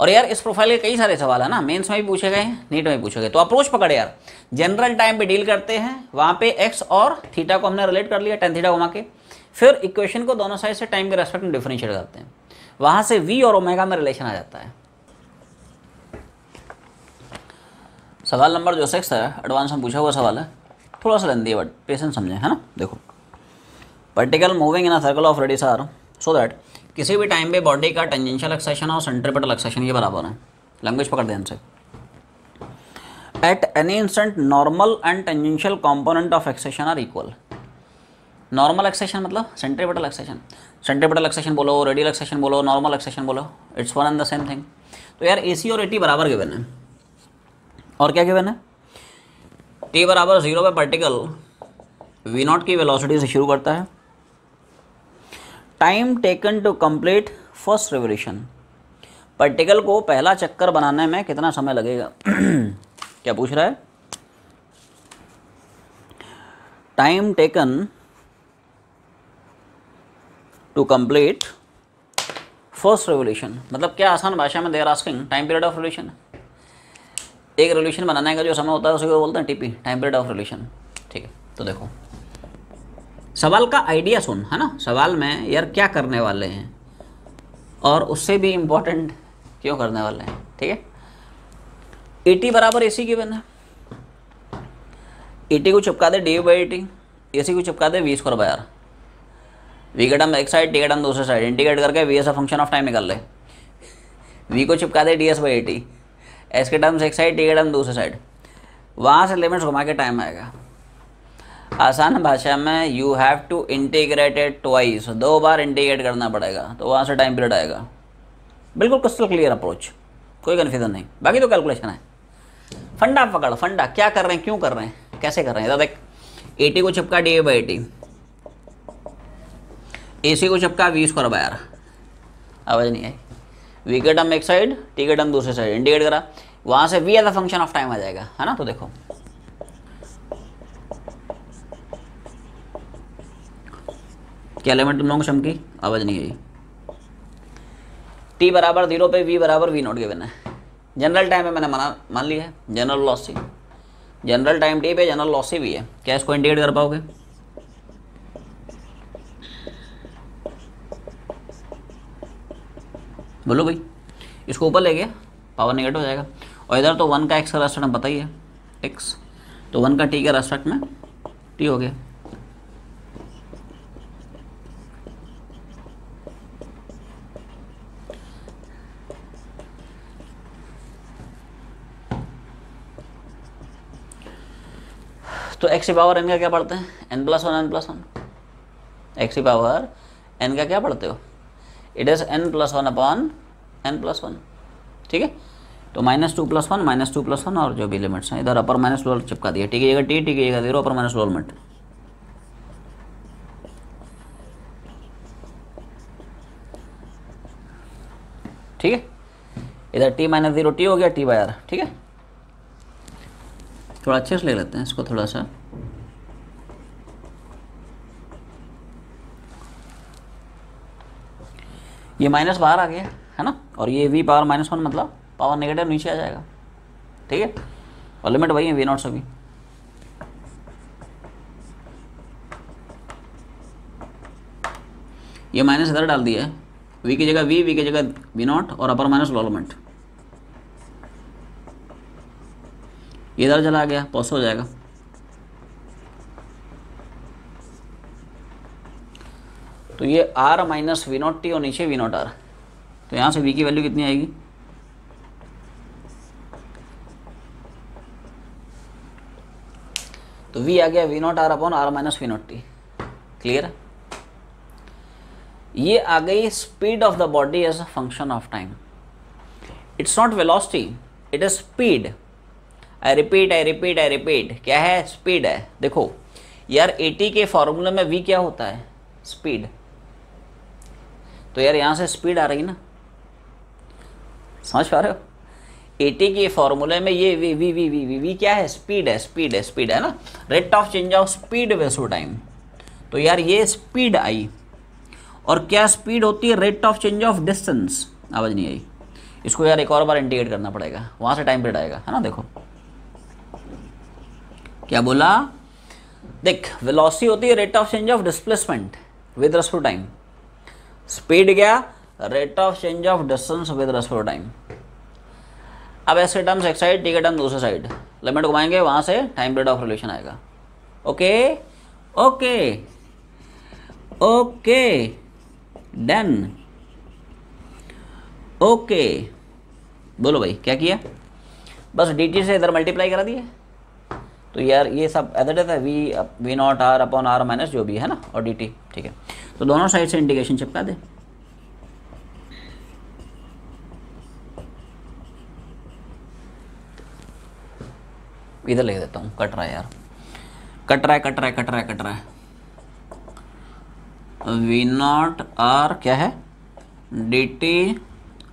और यार इस प्रोफाइल के कई सारे सवाल है ना मेंस में भी पूछे गए हैं नीट में भी पूछे गए तो अप्रोच पकड़े यार जनरल टाइम पे डील करते हैं वहाँ पे एक्स और थीटा को हमने रिलेट कर लिया टेन थीटा घुमा के फिर इक्वेशन को दोनों साइड से टाइम के रेस्पेक्ट में डिफ्रेंशिएट करते हैं वहाँ से वी और ओमेगा में रिलेशन आ जाता है सवाल नंबर जो सिक्स है एडवांस में पूछा हुआ सवाल है थोड़ा सा लेंदी है बट पेशेंस समझें है ना देखो particle moving in a circle of radius R so that किसी भी टाइम पे बॉडी का टेंजेंशियल एक्सेशन और सेंट्रीपेटल एक्सेशन ये बराबर है लैंग्वेज पकड़ दें at any instant normal and tangential component of acceleration are equal normal acceleration मतलब सेंट्रीपेटल एक्सेशन सेंट्रीपेटल एक्सेशन बोलो रेडियल एक्सेशन बोलो नॉर्मल एक्सेशन बोलो it's one and the same thing तो यार ए सी और ए टी बराबर गिवन है और क्या क्या है टी बराबर जीरो पे पर्टिकल वी नॉट की वेलोसिटी से शुरू करता है time taken to complete first revolution particle को पहला चक्कर बनाने में कितना समय लगेगा *clears throat* क्या पूछ रहा है time taken to complete first revolution मतलब क्या आसान भाषा में there asking time period of revolution एक रोल्यूशन बनाने का जो समय होता है उसे बोलते हैं TP time period of revolution ठीक है तो देखो सवाल का आइडिया सुन है ना सवाल में यार क्या करने वाले हैं और उससे भी इम्पोर्टेंट क्यों करने वाले हैं ठीक है ए e टी बराबर ए सी गिवन है ए टी को चिपका दे D by T A C को चिपका दे V square by R V गडम एक साइड टी गडम दूसरे साइड इंटीग्रेट करके V as function of time निकाल ले वी को चिपका दे D S by A T S के टर्म्स एक साइड टी के टर्म दूसरी साइड वहाँ से लिमिट्स घुमा के टाइम आएगा आसान भाषा में you have to integrated twice दो बार इंटीग्रेट करना पड़ेगा तो वहाँ से टाइम पीरियड आएगा बिल्कुल क्रिस्टल क्लियर अप्रोच कोई कन्फ्यूजन नहीं बाकी तो कैलकुलेशन है फंडा पकड़ फंडा क्या कर रहे हैं क्यों कर रहे हैं कैसे कर रहे हैं तो देख एटी e को चिपका D A by T A C को चिपका वी स्क्वायर बाय आर आवाज़ नहीं आई वी के टर्म एक साइड टी के टर्म दूसरी साइड इंटीग्रेट करा वहां से V as a function of time आ जाएगा है ना तो देखो क्या एलिमेंट तुम लोगों को चमकी आवाज नहीं आई टी बराबर जीरो पे वी बराबर वी नॉट गिवन है जनरल टाइम है मैंने माना मान लिया है general velocity general time T पे जनरल लॉस सी भी है क्या इसको इंडिकेट कर पाओगे बोलो भाई इसको ऊपर ले गया पावर निगेटिव हो जाएगा और इधर तो वन का एक्स तो का रेस्टोरेंट बताइए एक्स तो वन का टी का रेस्पेक्ट में टी हो गया तो एक्स पावर एन का क्या पढ़ते हैं N plus one N plus one X power N का क्या पढ़ते हो it is N plus one upon N plus one ठीक है तो minus two plus one minus two plus one और जो भी लिमिट्स हैं इधर अपर माइनस लोअर चिपका दिया ठीक है टी ठीक है zero upper minus lower limit ठीक है इधर टी माइनस जीरो टी हो गया टी बाय आर ठीक है थोड़ा अच्छे से ले लेते हैं इसको थोड़ा सा ये माइनस बाहर आ गया है ना और ये वी पावर माइनस वन मतलब पावर नेगेटिव नीचे आ जाएगा ठीक है और लिमिट वही है वी नॉट सभी ये माइनस इधर डाल दिया है वी की जगह वी वी की जगह वी नॉट और अपर माइनस लोअर लिमिट इधर चला गया पॉस हो जाएगा तो ये R minus V naught T और नीचे वी नॉट आर तो यहाँ से वी की वैल्यू कितनी आएगी तो v आ गया V naught R upon R minus V naught T clear ये आ गई speed of the body as a function of time it's not velocity it is speed I repeat I repeat I repeat क्या है speed है देखो यार ए के फॉर्मूले में वी क्या होता है स्पीड तो यार यहां से स्पीड आ रही ना समझ पा रहे हो एटी के फॉर्मूले में ये V we we we we V क्या है स्पीड है स्पीड है स्पीड है ना rate of change of speed versus time तो यार ये स्पीड आई और क्या स्पीड होती है rate of change of distance आवाज़ नहीं आई इसको यार एक और बार इंटीग्रेट करना पड़ेगा वहां से टाइम पीरियड आएगा है ना देखो क्या बोला देख वेलोसिटी होती है rate of change of displacement with respect time speed क्या rate of change of distance with respect time अब एस के टर्म्स एक साइड टी के टर्म दूसरे साइड लिमिट घुमाएंगे वहाँ से टाइम पीरियड ऑफ रिलेशन आएगा okay okay okay done okay बोलो भाई क्या किया बस डी टी से इधर मल्टीप्लाई करा दिए तो यार ये सब एदर है we V naught R upon R minus जो भी है ना और डी टी ठीक है तो दोनों साइड से इंडिकेशन चिपका दे इधर लिख देता हूँ कट रहा है यार कट रहा है कट रहा है कट रहा है कट रहा है वी नॉट आर क्या है डी टी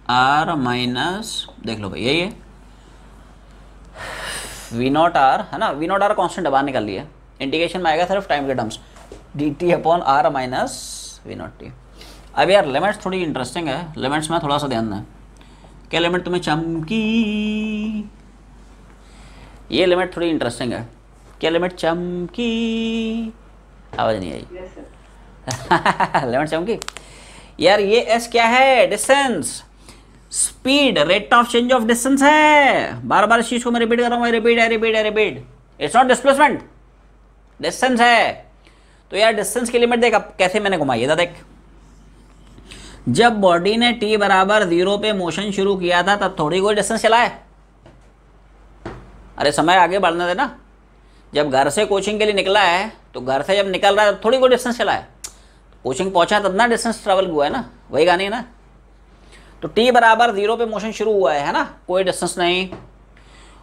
आर माइनस देख लो भाई यही है वी नॉट आर है ना वी नॉट आर कॉन्स्टेंट बाहर निकाल लिया इंडिकेशन में आएगा सिर्फ टाइम के terms D T upon R minus V naught T अब यार लिमिट्स थोड़ी इंटरेस्टिंग है लिमिट्स में थोड़ा सा ध्यान दें क्या लिमिट तुम्हें चमकी ये लिमिट थोड़ी इंटरेस्टिंग है क्या लिमिट चमकी आवाज़ नहीं आई लिमिट *laughs* चमकी यार ये एस क्या है distance speed rate of change of distance है बार बार इस चीज़ को मैं रिपीट कर रहा हूँ रिपीट है रिपीट है repeat it's not displacement distance है तो यार डिस्टेंस की लिमिट देख अब कैसे मैंने घुमाई था देख जब बॉडी ने टी बराबर जीरो पे मोशन शुरू किया था तब थोड़ी कोई डिस्टेंस चला है अरे समय आगे बढ़ने देना जब घर से कोचिंग के लिए निकला है तो घर से जब निकल रहा है थोड़ी को डिस्टेंस चला है कोचिंग पहुंचा तब ना डिस्टेंस ट्रेवल हुआ है ना वही गाने है ना तो टी बराबर जीरो पे मोशन शुरू हुआ है है ना कोई डिस्टेंस नहीं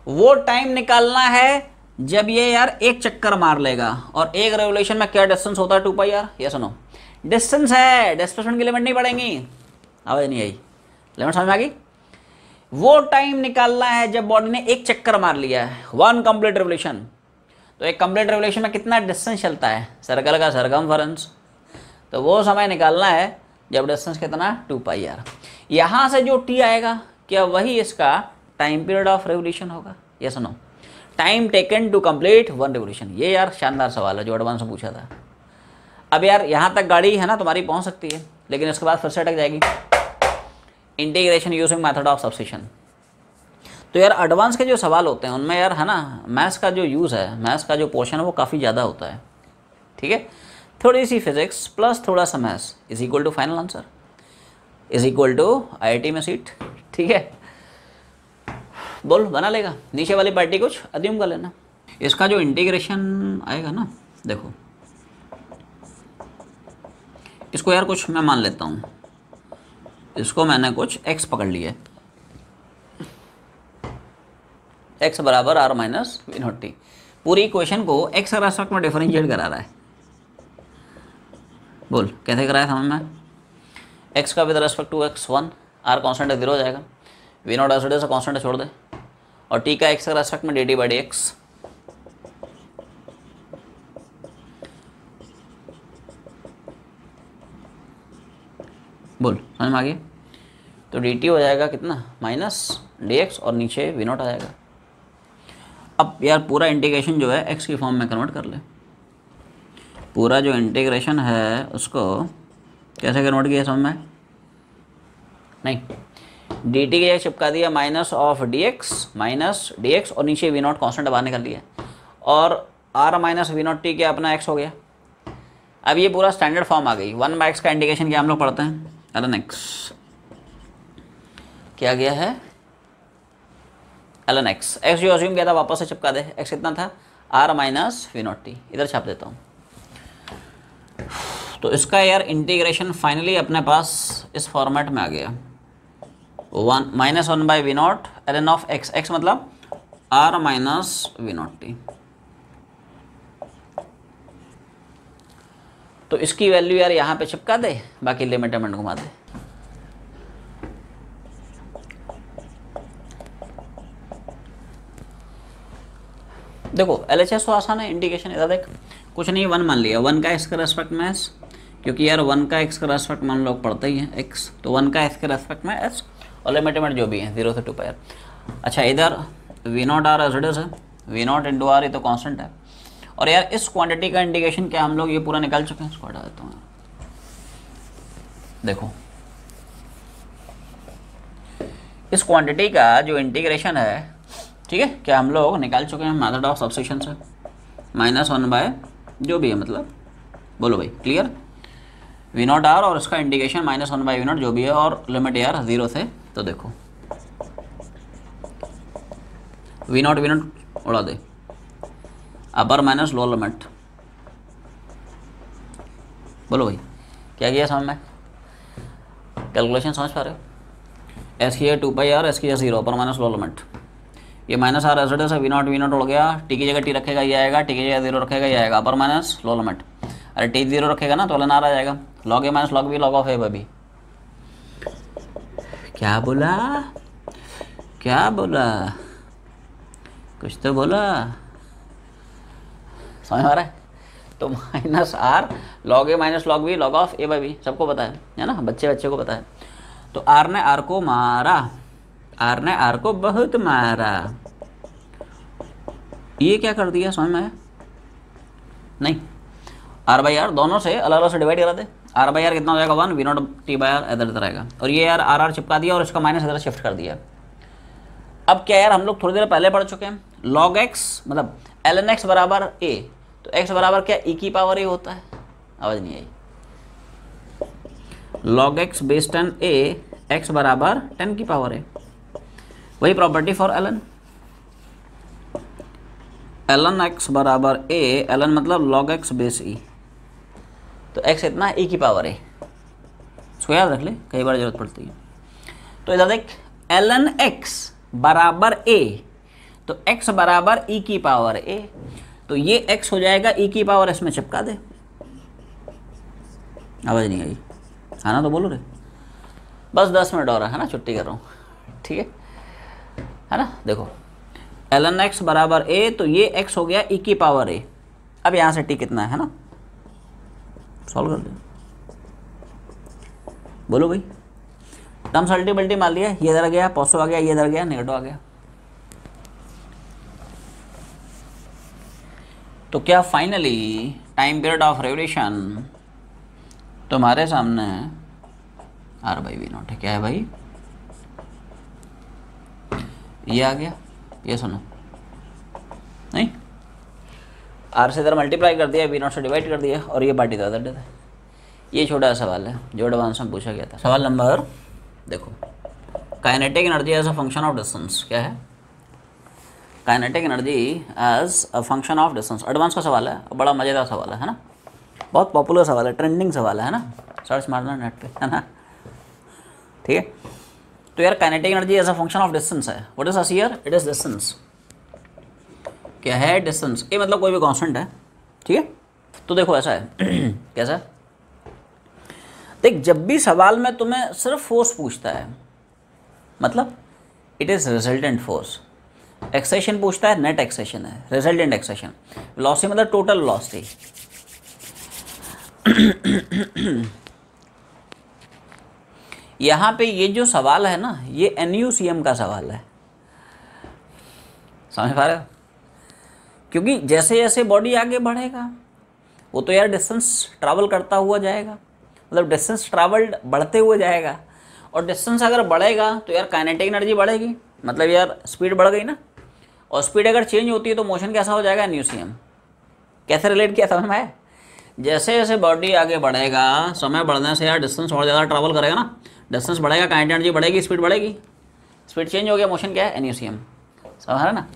वो टाइम निकालना है जब ये यार एक चक्कर मार लेगा और एक रेवोल्यूशन में क्या डिस्टेंस होता है टू पाई यार ये सुनो डिस्टेंस है डिस्प्लेसमेंट की लिमिट नहीं पड़ेंगी आवाज़ नहीं आई लिमिट समझ में आ गई वो टाइम निकालना है जब बॉडी ने एक चक्कर मार लिया है वन कंप्लीट रेवोल्यूशन तो एक कंप्लीट रेवल्यूशन में कितना डिस्टेंस चलता है सर्कल का सरकम तो वो समय निकालना है जब डिस्टेंस कितना टू पाई आर यहाँ से जो टी आएगा क्या वही इसका टाइम पीरियड ऑफ रेवोल्यूशन होगा ये सुनो time taken to complete one revolution ये यार शानदार सवाल है जो एडवांस पूछा था अब यार यहाँ तक गाड़ी है ना तुम्हारी पहुँच सकती है लेकिन उसके बाद फिर से अटक जाएगी integration using method of substitution तो यार एडवांस के जो सवाल होते हैं उनमें यार है ना मैथ्स का जो यूज़ है मैथ्स का जो पोर्शन है वो काफ़ी ज़्यादा होता है ठीक है थोड़ी सी फिजिक्स प्लस थोड़ा सा maths is equal to final answer is equal to I में सीट ठीक है बोल बना लेगा नीचे वाली पार्टी कुछ अध्यूम कर लेना इसका जो इंटीग्रेशन आएगा ना देखो इसको यार कुछ मैं मान लेता हूँ इसको मैंने कुछ एक्स पकड़ लिए एक्स बराबर R minus V naught T पूरी इक्वेशन को एक्स राशक में डिफरेंशिएट करा रहा है बोल कैसे कराया था मैं एक्स का with respect to X one R constant zero हो जाएगा वी नॉट से कॉन्स्टेंट छोड़ दे और टी का एक्स रेस्पेक्ट में D T by D X बोल समझ में आ गया तो डी टी हो जाएगा कितना माइनस डी एक्स और नीचे वी नॉट आ जाएगा अब यार पूरा इंटीग्रेशन जो है एक्स की फॉर्म में कन्वर्ट कर ले पूरा जो इंटीग्रेशन है उसको कैसे कन्वर्ट किया समझ में नहीं डी टी की जगह चिपका दिया minus of D X minus D X और नीचे वी नॉट कॉन्स्टेंट बाहर निकल लिया और R minus V naught T क्या अपना एक्स हो गया अब ये पूरा स्टैंडर्ड फॉर्म आ गई वन बाई एक्स का इंडिकेशन क्या हम लोग पढ़ते हैं एलन एक्स क्या गया है एलन एक्स एक्स जो अज्यूम गया था वापस से चिपका दे एक्स कितना था R minus V naught T इधर छाप देता हूँ तो इसका यार इंटीग्रेशन फाइनली अपने पास इस फॉर्मेट में आ गया one minus one by V naught L N of X X मतलब R minus V naught T तो इसकी वैल्यू यार यहाँ पे चिपका दे बाकी लिमिट अमेंट घुमा दे देखो एल एच एस तो आसान है इंडिकेशन इधर देख कुछ नहीं वन मान लिया वन का का रेस्पेक्ट में एस क्योंकि यार वन का एक्स का रेस्पेक्ट मान लोग पढ़ते ही हैं एक्स तो वन का के रेस्पेक्ट में एस और लिमिट लिमिट जो भी है जीरो से टू पर अच्छा इधर V naught R as it is है वी नॉट इंटू आर ये तो कॉन्स्टेंट है और यार इस क्वांटिटी का इंडिकेशन क्या हम लोग ये पूरा निकाल चुके हैं इसको हटा देता हूँ देखो इस क्वांटिटी का जो इंटीग्रेशन है ठीक है क्या हम लोग निकाल चुके हैं मैथड ऑफ सबसेशन से माइनस वन बाय जो भी है मतलब बोलो भाई क्लियर वी नॉट आर और इसका integration minus one by V naught जो भी है और लिमिट यार ज़ीरो से तो देखो वी नॉट वी नॉट उड़ा दे अपर माइनस लोअर लिमिट बोलो भाई क्या किया समझ में कैलकुलेशन समझ पा रहे हो एस की है टू पाई आर एस की है zero upper minus lower limit ये माइनस आर एस है वी नॉट वी नॉट हो गया टी की जगह टी रखेगा ये आएगा टी की जगह जीरो रखेगा ये आएगा अपर माइनस लोअर लिमिट अरे टी जीरो रखेगा ना तो वाला आ जाएगा log A minus log B log of है अभी क्या बोला क्या बोला कुछ तो बोला समझ आ रहा है तो minus R log A minus log B log of A by B सबको पता है है ना बच्चे बच्चे को पता है तो आर ने आर को मारा आर ने आर को बहुत मारा ये क्या कर दिया समझ में नहीं आर बाई आर दोनों से अलग अलग से डिवाइड करा दे आर बाई आर कितना हो जाएगा one V naught T by R इधर इधर आएगा और ये यार आर आर चिपका दिया और इसका माइनस इधर शिफ्ट कर दिया अब क्या यार हम लोग थोड़ी देर पहले पढ़ चुके हैं लॉग एक्स मतलब एल एन एक्स बराबर ए तो x बराबर क्या e की पावर ए होता है आवाज़ नहीं आई log x base ten A X बराबर टेन की पावर है वही property for L N L N X बराबर ए एलन मतलब log x बेस e तो x इतना e की पावर है इसको याद रख ले कई बार जरूरत पड़ती है तो इधर देख एलन एक्स बराबर ए तो एक्स बराबर ई e की पावर ए तो ये एक्स हो जाएगा ई e की पावर एस में चिपका दे आवाज़ नहीं आई है ना तो बोलो रे बस दस मिनट और है ना छुट्टी कर रहा हूँ ठीक है है ना देखो एल एन एक्स बराबर ए तो ये एक्स हो गया ई e की पावर ए अब यहाँ से टी कितना है ना सॉल्व कर दे बोलो भाई टर्म्स अल्टीमल्टी मान लिया ये इधर गया पॉसो आ गया ये इधर गया नेगेटिव आ गया तो क्या finally time period of revolution तुम्हारे सामने है आर बाई वी नॉट है क्या है भाई ये आ गया ये सुनो नहीं आर से इधर मल्टीप्लाई कर दिया वी नॉट से डिवाइड कर दिया और ये बाटी दादा है ये छोटा सवाल है जो एडवांस में पूछा गया था सवाल नंबर देखो kinetic energy as a function of distance क्या है kinetic energy as a function of distance advance का सवाल है बड़ा मज़ेदार सवाल है ना बहुत पॉपुलर सवाल है ट्रेंडिंग सवाल है, ना सर्च मारना नेट पे है ना ठीक है तो यार kinetic energy as a function of distance है what is S here it is distance क्या है डिस्टेंस ये मतलब कोई भी कॉन्स्टेंट है ठीक है तो देखो ऐसा है *clears throat* कैसा है देख जब भी सवाल में तुम्हें सिर्फ फोर्स पूछता है मतलब it is resultant force acceleration पूछता है नेट एक्सेशन है रिजल्टेंट एक्सेशन वेलोसिटी मतलब टोटल थी यहाँ पे ये जो सवाल है ना ये एन का सवाल है समझ पा रहे हो क्योंकि जैसे जैसे बॉडी आगे बढ़ेगा वो तो यार डिस्टेंस ट्रैवल करता हुआ जाएगा मतलब डिस्टेंस ट्रैवल्ड बढ़ते हुए जाएगा और डिस्टेंस अगर बढ़ेगा तो यार काइनेटिक एनर्जी बढ़ेगी मतलब यार स्पीड बढ़ गई ना और स्पीड अगर चेंज होती है तो मोशन कैसा हो जाएगा एन्यूसीएम कैसे रिलेट किया समय है जैसे जैसे बॉडी आगे बढ़ेगा समय बढ़ने से यार डिस्टेंस और ज़्यादा ट्रैवल करेगा ना डिस्टेंस बढ़ेगा काइंट एनर्जी बढ़ेगी स्पीड बढ़ेगी स्पीड चेंज हो गया मोशन क्या है एन्यूसीएम समझ रहे ना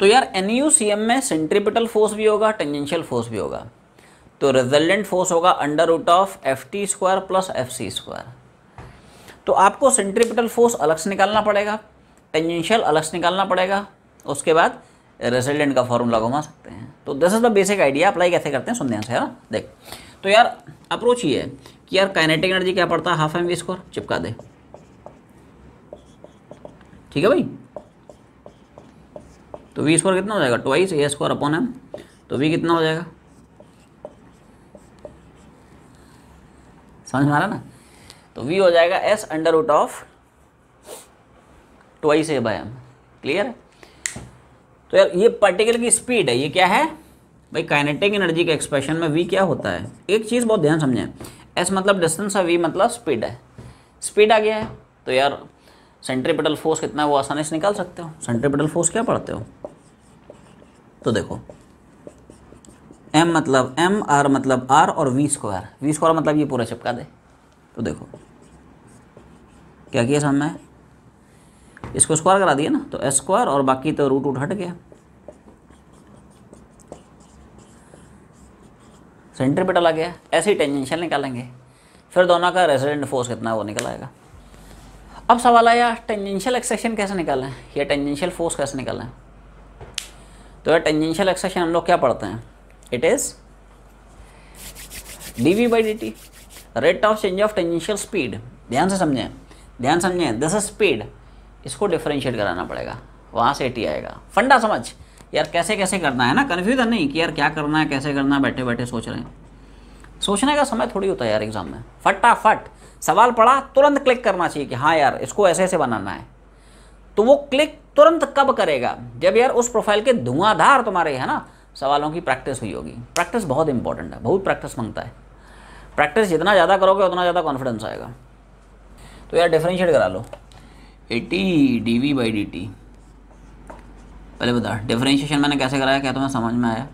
तो यार एन्यूसीएम में सेंट्रिपिटल फोर्स भी होगा टेंजेंशियल फोर्स भी होगा तो रिजल्टेंट फोर्स होगा under root of F T square plus F C square तो आपको सेंट्रीपिटल फोर्स अलग से निकालना पड़ेगा टेंजेंशियल अलग से निकालना पड़ेगा उसके बाद रेसिडेंट का फॉर्मूला घुमा सकते हैं तो this is the basic idea apply कैसे करते हैं सुनते से है ना देख तो यार अप्रोच ये है कि यार काइनेटिक एनर्जी क्या पड़ता है हाफ एम वी स्क्वायर चिपका दे ठीक है भाई तो वी स्क्वायर कितना हो जाएगा twice A square upon M तो वी कितना हो जाएगा समझ में आ रहा ना तो वी हो जाएगा S under root of twice A by M clear तो यार ये पार्टिकल की स्पीड है ये क्या है भाई काइनेटिक एनर्जी के एक्सप्रेशन में वी क्या होता है एक चीज़ बहुत ध्यान समझें एस मतलब डिस्टेंस मतलब है वी मतलब स्पीड है स्पीड आ गया है तो यार सेंट्रीपिटल फोर्स कितना है वो आसानी से निकाल सकते हो सेंट्रीपिटल फोर्स क्या पढ़ते हो तो देखो एम मतलब एम आर मतलब आर और वी स्क्वायर वी स्क्वायर मतलब ये पूरा चिपका दे तो देखो क्या किया समझ इसको स्क्वायर करा दिया ना तो स्क्वायर और बाकी तो रूट उठ हट गया सेंटर पे डला गया ऐसे ही टेंजेंशियल निकालेंगे फिर दोनों का रेजिडेंट फोर्स कितना वो निकल आएगा अब सवाल आया टेंजेंशियल एक्सेशन कैसे निकालें या टेंजेंशियल फोर्स कैसे निकालें तो यार टेंजेंशियल एक्सेशन हम लोग क्या पढ़ते हैं it is D V by D T rate of change of tangential speed ध्यान से समझें ध्यान समझें दिस इज स्पीड इसको डिफ्रेंशिएट कराना पड़ेगा वहाँ से एटी आएगा फंडा समझ यार कैसे कैसे करना है ना कन्फ्यूजन नहीं कि यार क्या करना है कैसे करना है बैठे बैठे सोच रहे हैं सोचने का समय थोड़ी होता है यार एग्ज़ाम में फटाफट सवाल पड़ा तुरंत क्लिक करना चाहिए कि हाँ यार इसको ऐसे ऐसे बनाना है तो वो क्लिक तुरंत कब करेगा जब यार उस प्रोफाइल के धुआंधार तुम्हारे है ना सवालों की प्रैक्टिस हुई होगी प्रैक्टिस बहुत इंपॉर्टेंट है बहुत प्रैक्टिस मांगता है प्रैक्टिस जितना ज़्यादा करोगे उतना ज़्यादा कॉन्फिडेंस आएगा तो यार डिफ्रेंशिएट करा लो A T D V by D T पहले बता डिफ्रेंशिएशन मैंने कैसे कराया क्या तुम्हें तो समझ में आया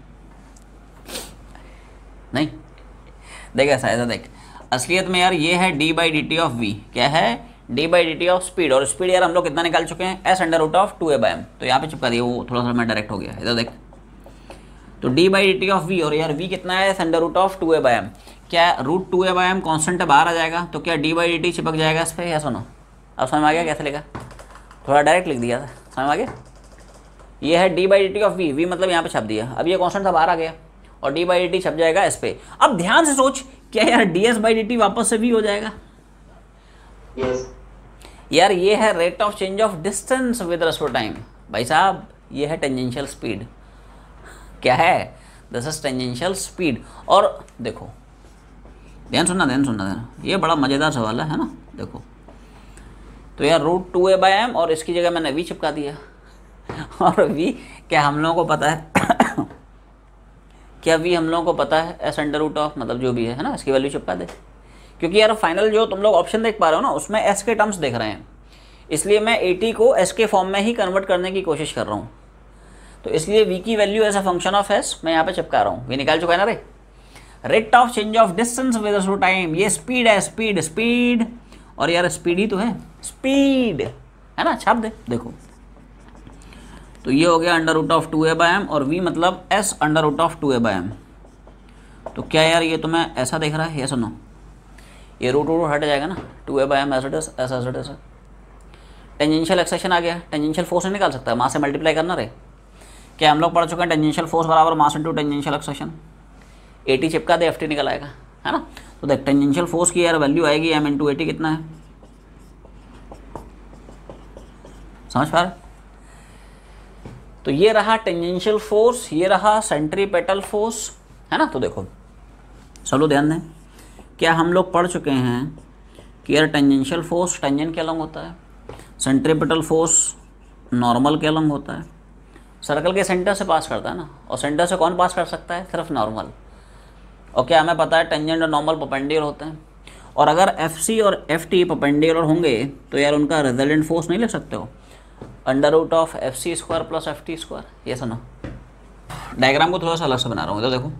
नहीं देख ऐसा ऐसा देख असलियत में यार ये है D by D T of V क्या है D by D T of speed और स्पीड यार हम लोग कितना निकाल चुके हैं S under root of two A by M तो यहाँ पे चिपका दिया वो थोड़ा सा मैं डायरेक्ट हो गया इधर देख तो D by D T of V और यार वी कितना है S under root of two A by M क्या root two A by M constant बाहर आ जाएगा तो क्या डी बाई डी टी चिपक जाएगा इस पर या सुनो अब समझ में आ गया कैसे लिखा थोड़ा डायरेक्ट लिख दिया था समझ में आ गया ये है D by D T of V V मतलब यहाँ पे छप दिया अब ये कॉन्सेंट था बाहर आ गया और डी बाई डी टी छप जाएगा एस पे अब ध्यान से सोच क्या यार D S by D T वापस से वी हो जाएगा yes. यार ये है rate of change of distance with respect time भाई साहब ये है टेंजेंशियल स्पीड क्या है दिस इज टेंजेंशियल स्पीड और देखो ध्यान सुनना ध्यान सुनना ध्यान ये बड़ा मज़ेदार सवाल है ना देखो तो यहाँ root two A by M और इसकी जगह मैंने वी चिपका दिया और वी क्या हम लोगों को पता है क्या वी हम लोगों को पता है एस अंडर रूट ऑफ मतलब जो भी है ना इसकी वैल्यू चिपका दे क्योंकि यार फाइनल जो तुम लोग ऑप्शन देख पा रहे हो ना उसमें एस के टर्म्स देख रहे हैं इसलिए मैं टी को एस के फॉर्म में ही कन्वर्ट करने की कोशिश कर रहा हूँ तो इसलिए वी की value as a function of S मैं यहाँ पे चिपका रहा हूँ वी निकाल चुका है ना रे rate of change of distance with time ये स्पीड है स्पीड स्पीड और यार स्पीड ही तो है स्पीड है ना छाप दे देखो तो ये हो गया under root of two A by M और वी मतलब S under root of two A by M तो क्या यार ये तो मैं ऐसा देख रहा है ये सुनो ये रूट रूट हट जाएगा ना two A by M S S S S S tangential acceleration आ गया टेंजेंशियल फोर्स नहीं निकाल सकता मास से मल्टीप्लाई करना रहे क्या हम लोग पढ़ चुके हैं टेंजेंशियल फोर्स बराबर mass into tangential acceleration A T चिपका दे एफ टी निकल आएगा है ना तो देख टेंजेंशियल फोर्स की यार वैल्यू आएगी एम टू एटी कितना है समझ पा रहे तो ये रहा टेंजेंशियल फोर्स ये रहा सेंट्री पेटल फोर्स है ना तो देखो चलो ध्यान दें क्या हम लोग पढ़ चुके हैं कि यार टेंजेंशियल फोर्स टेंजन के अलॉन्ग होता है सेंट्रीपेटल फोर्स नॉर्मल के अलॉन्ग होता है सर्कल के सेंटर से पास करता है ना और सेंटर से कौन पास कर सकता है सिर्फ नॉर्मल ओके हमें पता है टेंजेंट और नॉर्मल पपेंडियर होते हैं और अगर एफ सी और एफ टी पपेंडियर होंगे तो यार उनका रिजल्टेंट फोर्स नहीं लिख सकते हो under root of F C square plus F T square ये सुनो डायग्राम को थोड़ा सा अलग से बना रहा हूँ इधर देखो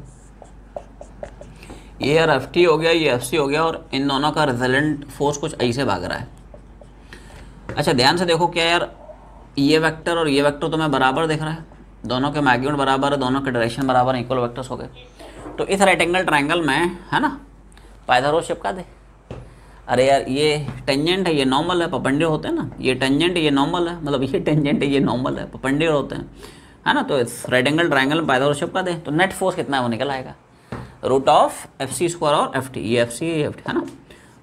ये यार एफ टी हो गया ये एफ सी हो गया और इन दोनों का रिजल्टेंट फोर्स कुछ ऐसे भाग रहा है अच्छा ध्यान से देखो क्या यार ये वैक्टर और ये वैक्टर तो मैं बराबर देख रहा है दोनों के मैग्यूट बराबर है दोनों के डायरेक्शन बराबर इक्वल वेक्टर्स हो गए तो इस राइट एंगल ट्राइंगल में है ना पायदारो चिपका दे अरे यार ये टेंजेंट है ये नॉर्मल है पपंडे होते हैं ना ये टेंजेंट ये नॉर्मल है मतलब ये टेंजेंट है ये नॉर्मल है पपंडे होते हैं है ना तो इस राइट एंगल ट्राइंगल में पायदारो चिपका दे तो नेट फोर्स कितना है वो निकल आएगा root of F C square और एफ टी ये एफ सी एफ टी है ना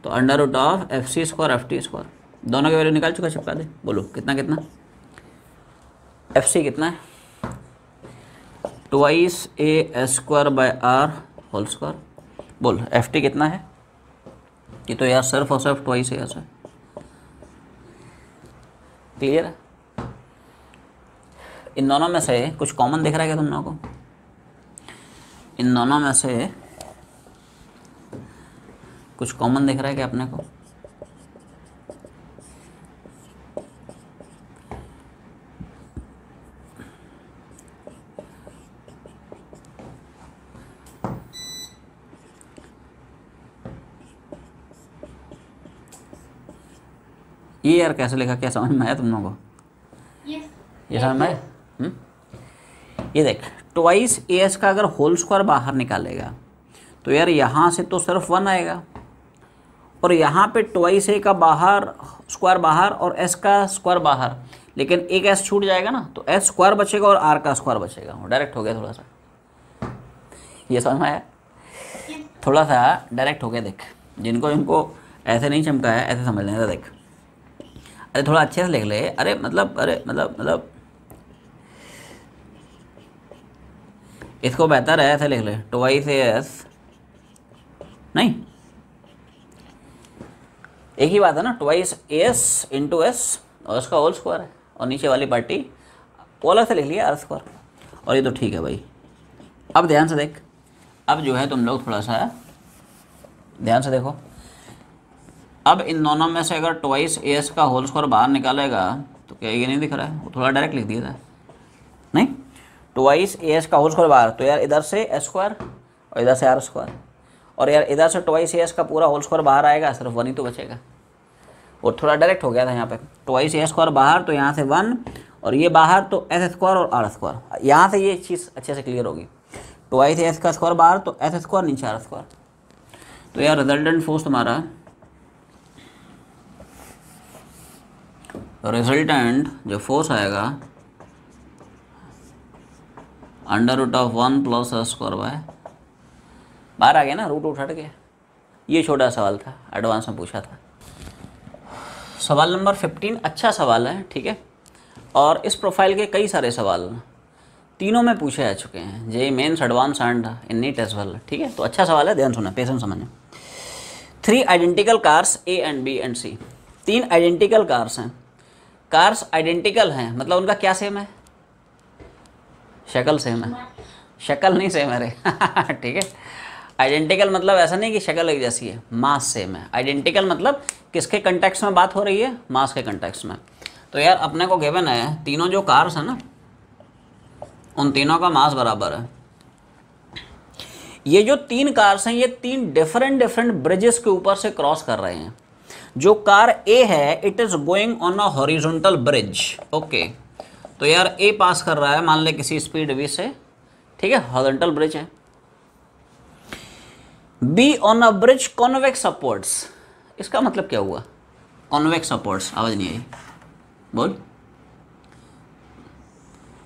तो under root of F C square F T square दोनों की वैल्यू निकाल चुका चिपका दे बोलो कितना कितना एफ सी कितना है twice A square by R whole square बोल एफ टी कितना है ये तो यार सिर्फ और सिर्फ ट्वाइस है ऐसा क्लियर है इन दोनों में से कुछ कॉमन दिख रहा है क्या तुम लोगों को इन दोनों में से कुछ कॉमन दिख रहा है क्या अपने को ये यार कैसे लिखा क्या समझ में आया तुम लोगों को ये समझ में हम्म? ये देख ट्वाइस ए एस का अगर होल स्क्वायर बाहर निकालेगा तो यार यहाँ से तो सिर्फ वन आएगा और यहाँ पे ट्वाइस ए का बाहर स्क्वायर बाहर और एस का स्क्वायर बाहर लेकिन एक एस छूट जाएगा ना तो एस स्क्वायर बचेगा और आर का स्क्वायर बचेगा डायरेक्ट हो गया थोड़ा सा ये समझ में आया थोड़ा सा डायरेक्ट हो गया देख जिनको जिनको ऐसे नहीं चमका है ऐसे समझ लेना देख अरे थोड़ा अच्छे से लिख ले अरे मतलब अरे मतलब मतलब इसको बेहतर है ऐसे लिख ले टोवाई एस नहीं एक ही बात है ना ट्वाइस एस इंटू एस और उसका होल स्क्वायर है और नीचे वाली पार्टी ओला से लिख लिया आर स्क्वायर और ये तो ठीक है भाई अब ध्यान से देख अब जो है तुम लोग थोड़ा सा ध्यान से देखो अब इन दोनों में से अगर ट्वाइस ए एस का होल स्कोर बाहर निकालेगा तो क्या ये नहीं दिख रहा है वो थोड़ा डायरेक्ट लिख दिया था नहीं ट्वाइस ए एस का होल स्कोर बाहर तो यार इधर से स्क्वायर और इधर से आर स्क्वायर और यार इधर से ट्वाइस ए एस का पूरा होल स्क्वायर बाहर आएगा सिर्फ वन ही तो बचेगा और थोड़ा डायरेक्ट हो गया था यहाँ पर ट्वाइस ए स्क्वायर बाहर तो यहाँ से वन और ये बाहर तो एस स्क्वायर और आर स्क्वायर यहाँ से ये चीज़ अच्छे से क्लियर होगी ट्वाइस एस का स्क्वायर बाहर तो एस स्क्वायर नीचे आर स्क्वायर तो यार रिजल्टेंट फोर्स तुम्हारा रिजल्टेंट जो फोर्स आएगा under root of one plus square by बाहर आ गया ना रूट उठ गया ये छोटा सवाल था एडवांस में पूछा था सवाल नंबर फिफ्टीन अच्छा सवाल है ठीक है और इस प्रोफाइल के कई सारे सवाल तीनों में पूछे जा चुके हैं JEE Mains advanced and in NEET as well ठीक है तो अच्छा सवाल है ध्यान सुना पेशेंट समझें three identical cars A and B and C तीन आइडेंटिकल कार्स हैं कार्स आइडेंटिकल हैं मतलब उनका क्या सेम है शक्ल सेम है शक्ल नहीं सेम है रे *laughs* ठीक है आइडेंटिकल मतलब ऐसा नहीं कि शक्ल एक जैसी है मास सेम है आइडेंटिकल मतलब किसके कंटेक्स में बात हो रही है मास के कंटेक्स में तो यार अपने को गिवन है तीनों जो कार्स है ना उन तीनों का मास बराबर है ये जो तीन कार्स हैं ये तीन डिफरेंट डिफरेंट ब्रिजेस के ऊपर से क्रॉस कर रहे हैं जो कार ए है it is going on a horizontal bridge okay तो यार ए पास कर रहा है मान ले किसी स्पीड वी से ठीक है हॉरिजोंटल ब्रिज है B on a bridge convex supports इसका मतलब क्या हुआ कॉन्वेक्स सपोर्ट्स आवाज नहीं आई बोल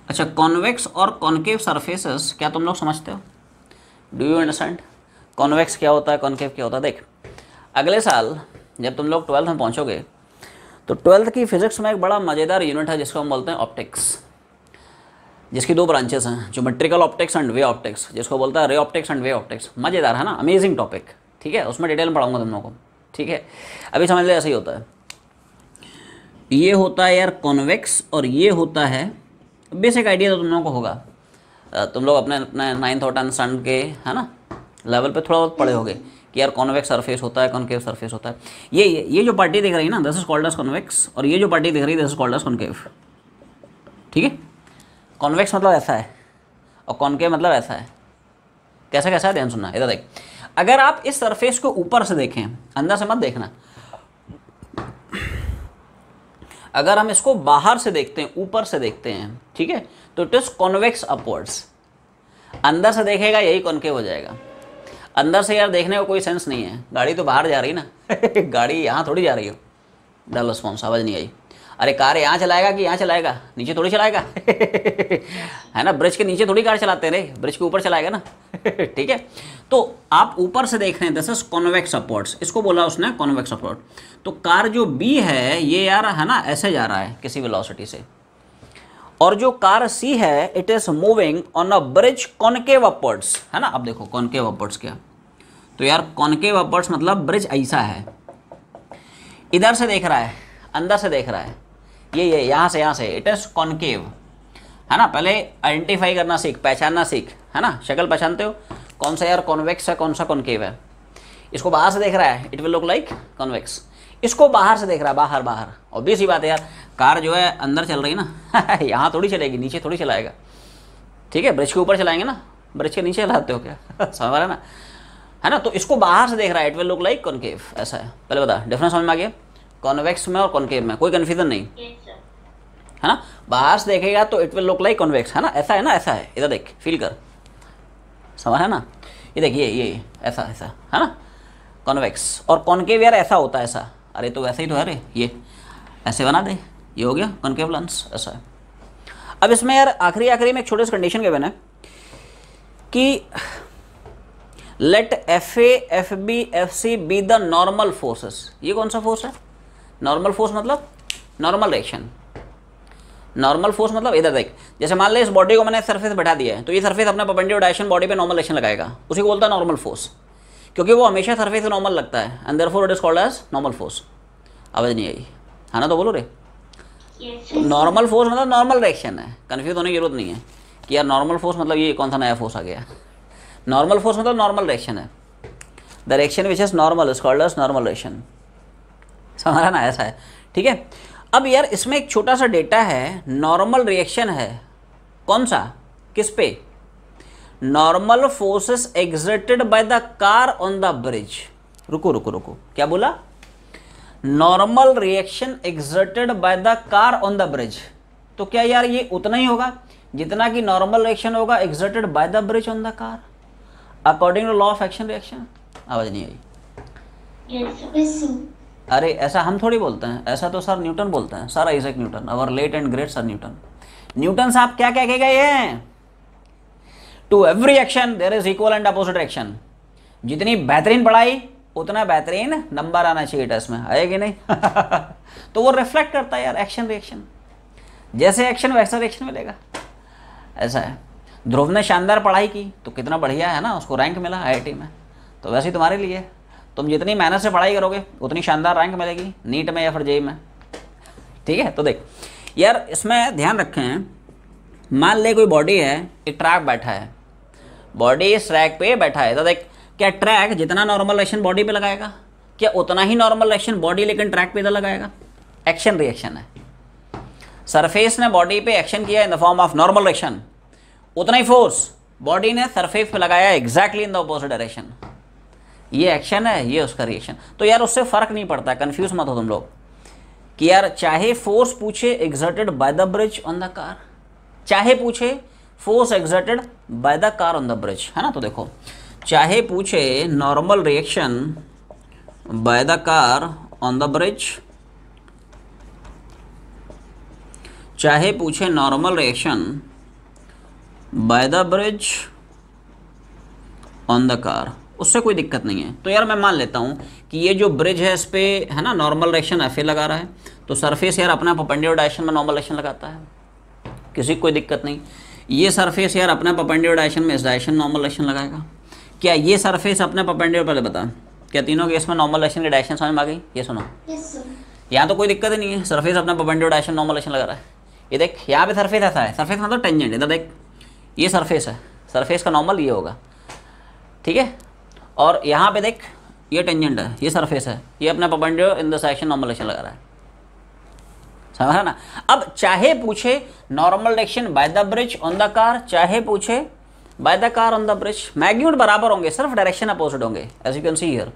अच्छा कॉन्वेक्स और कॉन्केव सरफेसेस क्या तुम लोग समझते हो डू यू अंडरस्टैंड कॉन्वेक्स क्या होता है कॉन्केव क्या होता है देख अगले साल जब तुम लोग ट्वेल्थ में पहुँचोगे तो ट्वेल्थ की फिज़िक्स में एक बड़ा मज़ेदार यूनिट है जिसको हम बोलते हैं ऑप्टिक्स जिसकी दो ब्रांचेस हैं geometrical optics and wave optics जिसको बोलता है ray optics and wave optics मज़ेदार है ना अमेजिंग टॉपिक ठीक है उसमें डिटेल पढ़ाऊंगा तुम लोगों को ठीक है अभी समझ लो ऐसा ही होता है ये होता है यार कॉन्वेक्स और ये होता है बेसिक आइडिया तो तुम लोगों को होगा तुम लोग अपने अपने नाइन्थ और टेंथ सन के है ना लेवल पे थोड़ा बहुत पढ़े होगे कि यार कॉन्वेक्स सरफेस होता है कॉन्केव सरफेस होता है ये ये जो पार्टी दिख रही है ना दस इज कॉल्ड कॉन्वेक्स और ये जो पार्टी दिख रही है दस इज कॉल्ड कॉन्केव ठीक है कॉन्वेक्स मतलब ऐसा है और कॉन्केव मतलब ऐसा है कैसा कैसा है ध्यान सुनना इधर देख अगर आप इस सरफेस को ऊपर से देखें अंदर से मत देखना अगर हम इसको बाहर से देखते हैं ऊपर से देखते हैं ठीक है तो इट इज़ कॉन्वेक्स अपवर्ड्स अंदर से देखेगा यही कॉन्केव हो जाएगा अंदर से यार देखने का कोई सेंस नहीं है गाड़ी तो बाहर जा रही ना *laughs* गाड़ी यहाँ थोड़ी जा रही हो डालो स्पॉन्स आवाज़ नहीं आई अरे कार यहाँ चलाएगा कि यहाँ चलाएगा नीचे थोड़ी चलाएगा *laughs* है ना ब्रिज के नीचे थोड़ी कार चलाते रहे ब्रिज के ऊपर चलाएगा ना *laughs* ठीक है तो आप ऊपर से देख रहे हैं दस कॉन्वेक्स सपोर्ट्स इसको बोला उसने कॉन्वेक्स सपोर्ट तो कार जो बी है ये यार है ना ऐसे जा रहा है किसी वेलोसिटी से और जो कार सी है it is moving on a bridge concave upwards है ना आप देखो कॉनकेव अपर्ड्स क्या तो यार कॉनकेव अपवर्ड्स मतलब ब्रिज ऐसा है इधर से देख रहा है अंदर से देख रहा है ये ये यहाँ से यहाँ से इट इज़ कॉनकेव है ना पहले आइडेंटिफाई करना सीख पहचानना सीख है ना शक्ल पहचानते हो कौन सा यार कॉन्वेक्स है कौन सा कॉनकेव है इसको बाहर से देख रहा है it will look like convex इसको बाहर से देख रहा है बाहर बाहर ऑब्वियस ही बात है यार कार जो है अंदर चल रही ना *laughs* यहाँ थोड़ी चलेगी नीचे थोड़ी चलाएगा ठीक है ब्रिज के ऊपर चलाएंगे ना ब्रिज के नीचे चलाते हो क्या *laughs* समझ रहे ना है ना तो इसको बाहर से देख रहा है it will look like concave ऐसा है पहले बता डिफरेंस समझ में आ गया कॉन्वेक्स में और कॉन्केव में कोई कन्फ्यूजन नहीं है ना बाहर से देखेगा तो it will look like convex है ना ऐसा है ना ऐसा है इधर देख फील कर समझ है ना ये देखिए ये, ऐसा ऐसा है ना कॉन्वेक्स और कॉन्केव यार ऐसा होता है ऐसा अरे तो वैसे ही तो है अरे ये ऐसे बना दे ये हो गया कॉन्केव लेंस ऐसा है अब इसमें यार आखिरी आखिरी में एक छोटे से कंडीशन के बने कि let F A F B F C be the normal forces ये कौन सा फोर्स है नॉर्मल फोर्स मतलब नॉर्मल रिएक्शन नॉर्मल फोर्स मतलब इधर देख जैसे मान लें इस बॉडी को मैंने सरफेस बैठा दिया है तो ये सरफेस अपना परपेंडिकुलर डायरेक्शन बॉडी पे नॉर्मल एक्शन लगाएगा उसी को बोलता है नॉर्मल फोर्स क्योंकि वो हमेशा सरफेस से नॉर्मल लगता है and therefore it is called as normal force आवाज नहीं आई है ना तो बोलो रे नॉर्मल फोर्स मतलब नॉर्मल रिएक्शन है कन्फ्यूज होने की जरूरत नहीं है कि यार नॉर्मल फोर्स मतलब ये कौन सा नया फोर्स आ गया नॉर्मल फोर्स मतलब नॉर्मल रिएक्शन है the reaction which is normal called normal reaction समझा ना ऐसा है ठीक है अब यार इसमें एक छोटा सा डेटा है नॉर्मल रिएक्शन है कौन सा किस पे normal forces exerted by the car on the bridge रुको रुको रुको क्या बोला normal reaction exerted by the car on the bridge तो क्या यार ये उतना ही होगा जितना कि नॉर्मल रिएक्शन होगा exerted by the bridge on the car according to law of action reaction आवाज नहीं आई अरे ऐसा हम थोड़ी बोलते हैं ऐसा तो सर न्यूटन बोलते हैं sir Isaac Newton our late and great sir Newton Newton साहब क्या कह के गए हैं to every action there is equal and opposite action जितनी बेहतरीन पढ़ाई उतना बेहतरीन नंबर आना चाहिए टेस्ट में आया कि नहीं *laughs* तो वो रिफ्लेक्ट करता है यार एक्शन रिएक्शन जैसे एक्शन वैसा रिएक्शन मिलेगा ऐसा है ध्रुव ने शानदार पढ़ाई की तो कितना बढ़िया है ना उसको रैंक मिला आई में तो वैसे ही तुम्हारे लिए तुम जितनी मेहनत से पढ़ाई करोगे उतनी शानदार रैंक मिलेगी नीट में या फिर जेई में ठीक है तो देख यार इसमें ध्यान रखें मान ले कोई बॉडी है एक ट्रैक बैठा है बॉडी इस ट्रैक पे बैठा है तो देख क्या ट्रैक जितना नॉर्मल एक्शन बॉडी पे लगाएगा क्या उतना ही नॉर्मल एक्शन बॉडी लेकिन ट्रैक पे इधर लगाएगा एक्शन रिएक्शन है सरफेस ने बॉडी पे एक्शन किया in the form of normal action उतना ही फोर्स बॉडी ने सरफेस पे लगाया exactly in the opposite direction ये एक्शन है ये उसका रिएक्शन तो यार उससे फ़र्क नहीं पड़ता कंफ्यूज मत हो तुम लोग कि यार चाहे फोर्स पूछे exerted by the bridge on the car चाहे पूछे force exerted by the car on the bridge है ना तो देखो चाहे पूछे normal reaction by the car on the bridge चाहे पूछे normal reaction by the bridge on the car उससे कोई दिक्कत नहीं है तो यार मैं मान लेता हूँ कि ये जो ब्रिज है इस पर है ना नॉर्मल डायरेक्शन एफ लगा रहा है तो सरफेस यार अपना पपेंडिकुलर डायरेक्शन में नॉर्मल रेक्शन लगाता है किसी कोई दिक्कत नहीं ये सरफेस यार अपने पपेंडिकुलर डायरेक्शन में इस डायरेक्शन नॉर्मल रेक्शन लगाएगा क्या ये सरफेस अपने पपेंडिकुलर पहले बता क्या तीनों केस में नॉर्मल रेक्शन की डायरेक्शन समझ में आ गई ये सुनो यहाँ तो कोई दिक्कत ही नहीं है सरफेस अपना पपेंडिकुलर डायरेक्शन नॉर्मल रेक्शन लगा रहा है ये देख यहाँ पे सरफेस ऐसा है सरफेस मतलब टेंजेंट इधर देख ये सरफेस है सरफेस का नॉर्मल ये होगा ठीक है और यहाँ पे देख ये टेंजेंट है ये सरफेस है ये अपना perpendicular in the direction normal action लगा रहा है समझा ना अब चाहे पूछे normal reaction by the bridge on the car चाहे पूछे by the car on the bridge magnitude बराबर होंगे सिर्फ डायरेक्शन अपोजिट होंगे as you can see here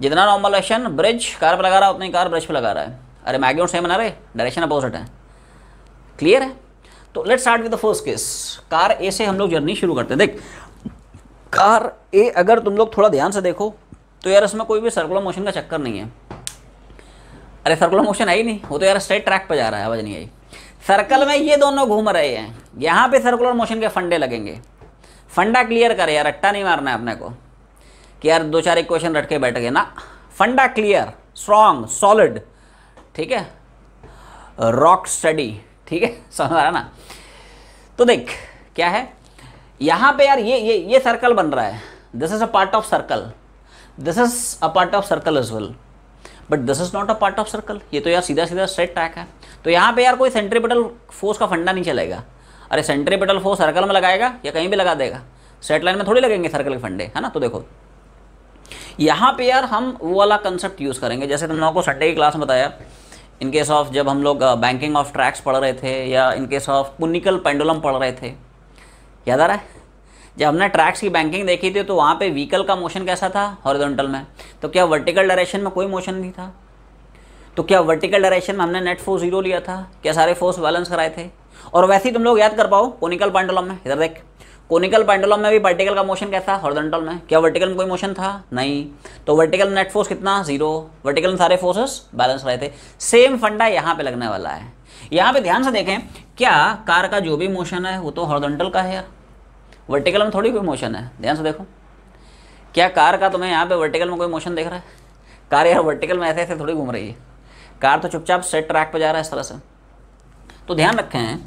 जितना नॉर्मल एक्शन ब्रिज कार पर लगा रहा है उतनी कार ब्रिज पर लगा रहा है अरे मैग्नीट्यूड सेम ना रहे डायरेक्शन अपोजिट है क्लियर है तो let start with the first case car A से हम लोग जर्नी शुरू करते हैं देख कार ए अगर तुम लोग थोड़ा ध्यान से देखो तो यार इसमें कोई भी सर्कुलर मोशन का चक्कर नहीं है अरे सर्कुलर मोशन है ही नहीं वो तो यार स्ट्रेट ट्रैक पर जा रहा है आवाज़ नहीं आई सर्कल में ये दोनों घूम रहे हैं यहाँ पे सर्कुलर मोशन के फंडे लगेंगे फंडा क्लियर करे यार अट्टा नहीं मारना है अपने को कि यार दो चार एक क्वेश्चन रट के बैठ गए ना फंडा क्लियर स्ट्रांग सॉलिड ठीक है रॉक स्टडी ठीक है समझ रहा ना तो देख क्या है यहां पे यार ये ये ये सर्कल बन रहा है this is a part of circle this is a part of circle is well but this is not a part of circle ये तो यार सीधा सीधा स्ट्रेट ट्रैक है तो यहां पे यार कोई सेंट्रीपेटल फोर्स का फंडा नहीं चलेगा अरे सेंट्रीपेटल फोर्स सर्कल में लगाएगा या कहीं भी लगा देगा स्ट्रेट लाइन में थोड़ी लगेंगे सर्कल के फंडे है ना तो देखो यहाँ पे यार हम वो वाला कंसेप्ट यूज़ करेंगे जैसे तुम लोगों को संडे की क्लास में बताया इन केस ऑफ जब हम लोग बैंकिंग ऑफ ट्रैक्स पढ़ रहे थे या in case of conical pendulum पढ़ रहे थे याद आ रहा है जब हमने ट्रैक्स की बैंकिंग देखी थी तो वहाँ पे व्हीकल का मोशन कैसा था हॉरिजॉन्टल में तो क्या वर्टिकल डायरेक्शन में कोई मोशन नहीं था तो क्या वर्टिकल डायरेक्शन में हमने नेट फोर्स जीरो लिया था क्या सारे फोर्स बैलेंस कराए थे और वैसे ही तुम लोग याद कर पाओ पोनिकल पेंडुलम में इधर देख कोनिकल पेंडुलम में भी वर्टिकल का मोशन कैसा हॉर्जेंटल में क्या वर्टिकल में कोई मोशन था नहीं तो वर्टिकल नेट फोर्स कितना जीरो वर्टिकल में सारे फोर्सेस बैलेंस रहे थे सेम फंडा यहाँ पे लगने वाला है यहाँ पे ध्यान से देखें क्या कार का जो भी मोशन है वो तो हॉर्जेंटल का है यार वर्टिकल में थोड़ी कोई मोशन है ध्यान से देखो क्या कार का तुम्हें यहाँ पे वर्टिकल में कोई मोशन देख रहा है कार यार वर्टिकल में ऐसे ऐसे थोड़ी घूम रही है कार तो चुपचाप सेट ट्रैक पर जा रहा है इस तरह से तो ध्यान रखें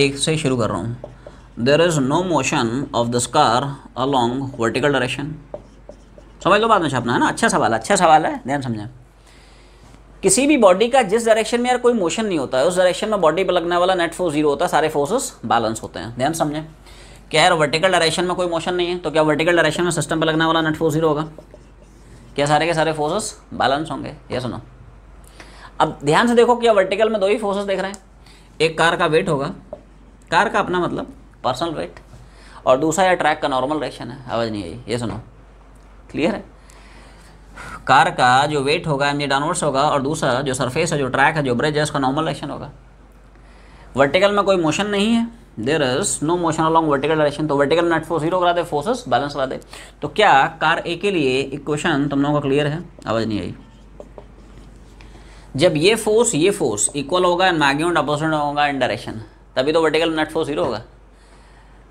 एक से शुरू कर रहा हूँ there is no motion of the car along vertical direction समझ लो बाद में छापना है ना अच्छा सवाल अच्छा सवाल है ध्यान समझें किसी भी बॉडी का जिस डायरेक्शन में यार कोई मोशन नहीं होता है उस डायरेक्शन में बॉडी पर लगने वाला नेट फोर्स जीरो होता है सारे फोर्सेस बैलेंस होते हैं ध्यान समझें क्या यार वर्टिकल डायरेक्शन में कोई मोशन नहीं है तो क्या वर्टिकल डायरेक्शन में सिस्टम पर लगने वाला नेट फोर्स जीरो होगा क्या सारे के सारे फोर्सेस बैलेंस होंगे ये सुनो अब ध्यान से देखो क्या वर्टिकल में दो ही फोर्सेस देख रहे हैं एक कार का वेट होगा कार का अपना मतलब पर्सनल वेट और दूसरा यह ट्रैक का नॉर्मल रिएक्शन है आवाज़ नहीं आई ये सुनो क्लियर है कार का जो वेट होगा एम जी डाउनवर्ड्स होगा और दूसरा जो सरफेस है जो ट्रैक है जो ब्रिज है उसका नॉर्मल रिएक्शन होगा वर्टिकल में कोई मोशन नहीं है there is no motion along vertical direction तो वर्टिकल नेट फोर्स जीरो करा दे फोर्सेस बैलेंस करा दे तो क्या कार ए के लिए इक्वेशन तुम लोगों का क्लियर है आवाज़ नहीं आई जब ये फोर्स ये फोर्स इक्वल होगा एंड मैग्नीट्यूड अपोजिट होगा इन डायरेक्शन तभी तो वर्टिकल नेट फोर्स जीरो होगा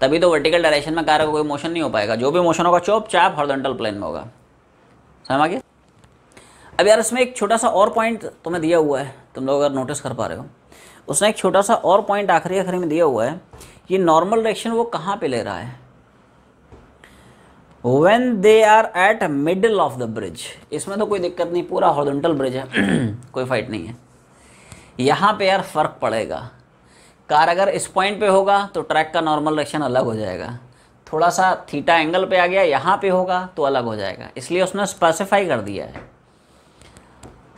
तभी तो वर्टिकल डायरेक्शन में कार का कोई मोशन नहीं हो पाएगा जो भी मोशन होगा चौप चाप हॉर्जेंटल प्लेन में होगा समझ आगे अब यार इसमें एक छोटा सा और पॉइंट तुम्हें दिया हुआ है तुम लोग अगर नोटिस कर पा रहे हो उसने एक छोटा सा और पॉइंट आखिरी आखिरी में दिया हुआ है ये नॉर्मल डायरेक्शन वो कहाँ पे ले रहा है when they are at middle of the bridge इसमें तो कोई दिक्कत नहीं पूरा हॉर्जेंटल ब्रिज है *clears throat* कोई फाइट नहीं है यहाँ पे यार फ़र्क पड़ेगा कार अगर इस पॉइंट पे होगा तो ट्रैक का नॉर्मल डायरेक्शन अलग हो जाएगा थोड़ा सा थीटा एंगल पे आ गया यहाँ पे होगा तो अलग हो जाएगा इसलिए उसने स्पेसिफाई कर दिया है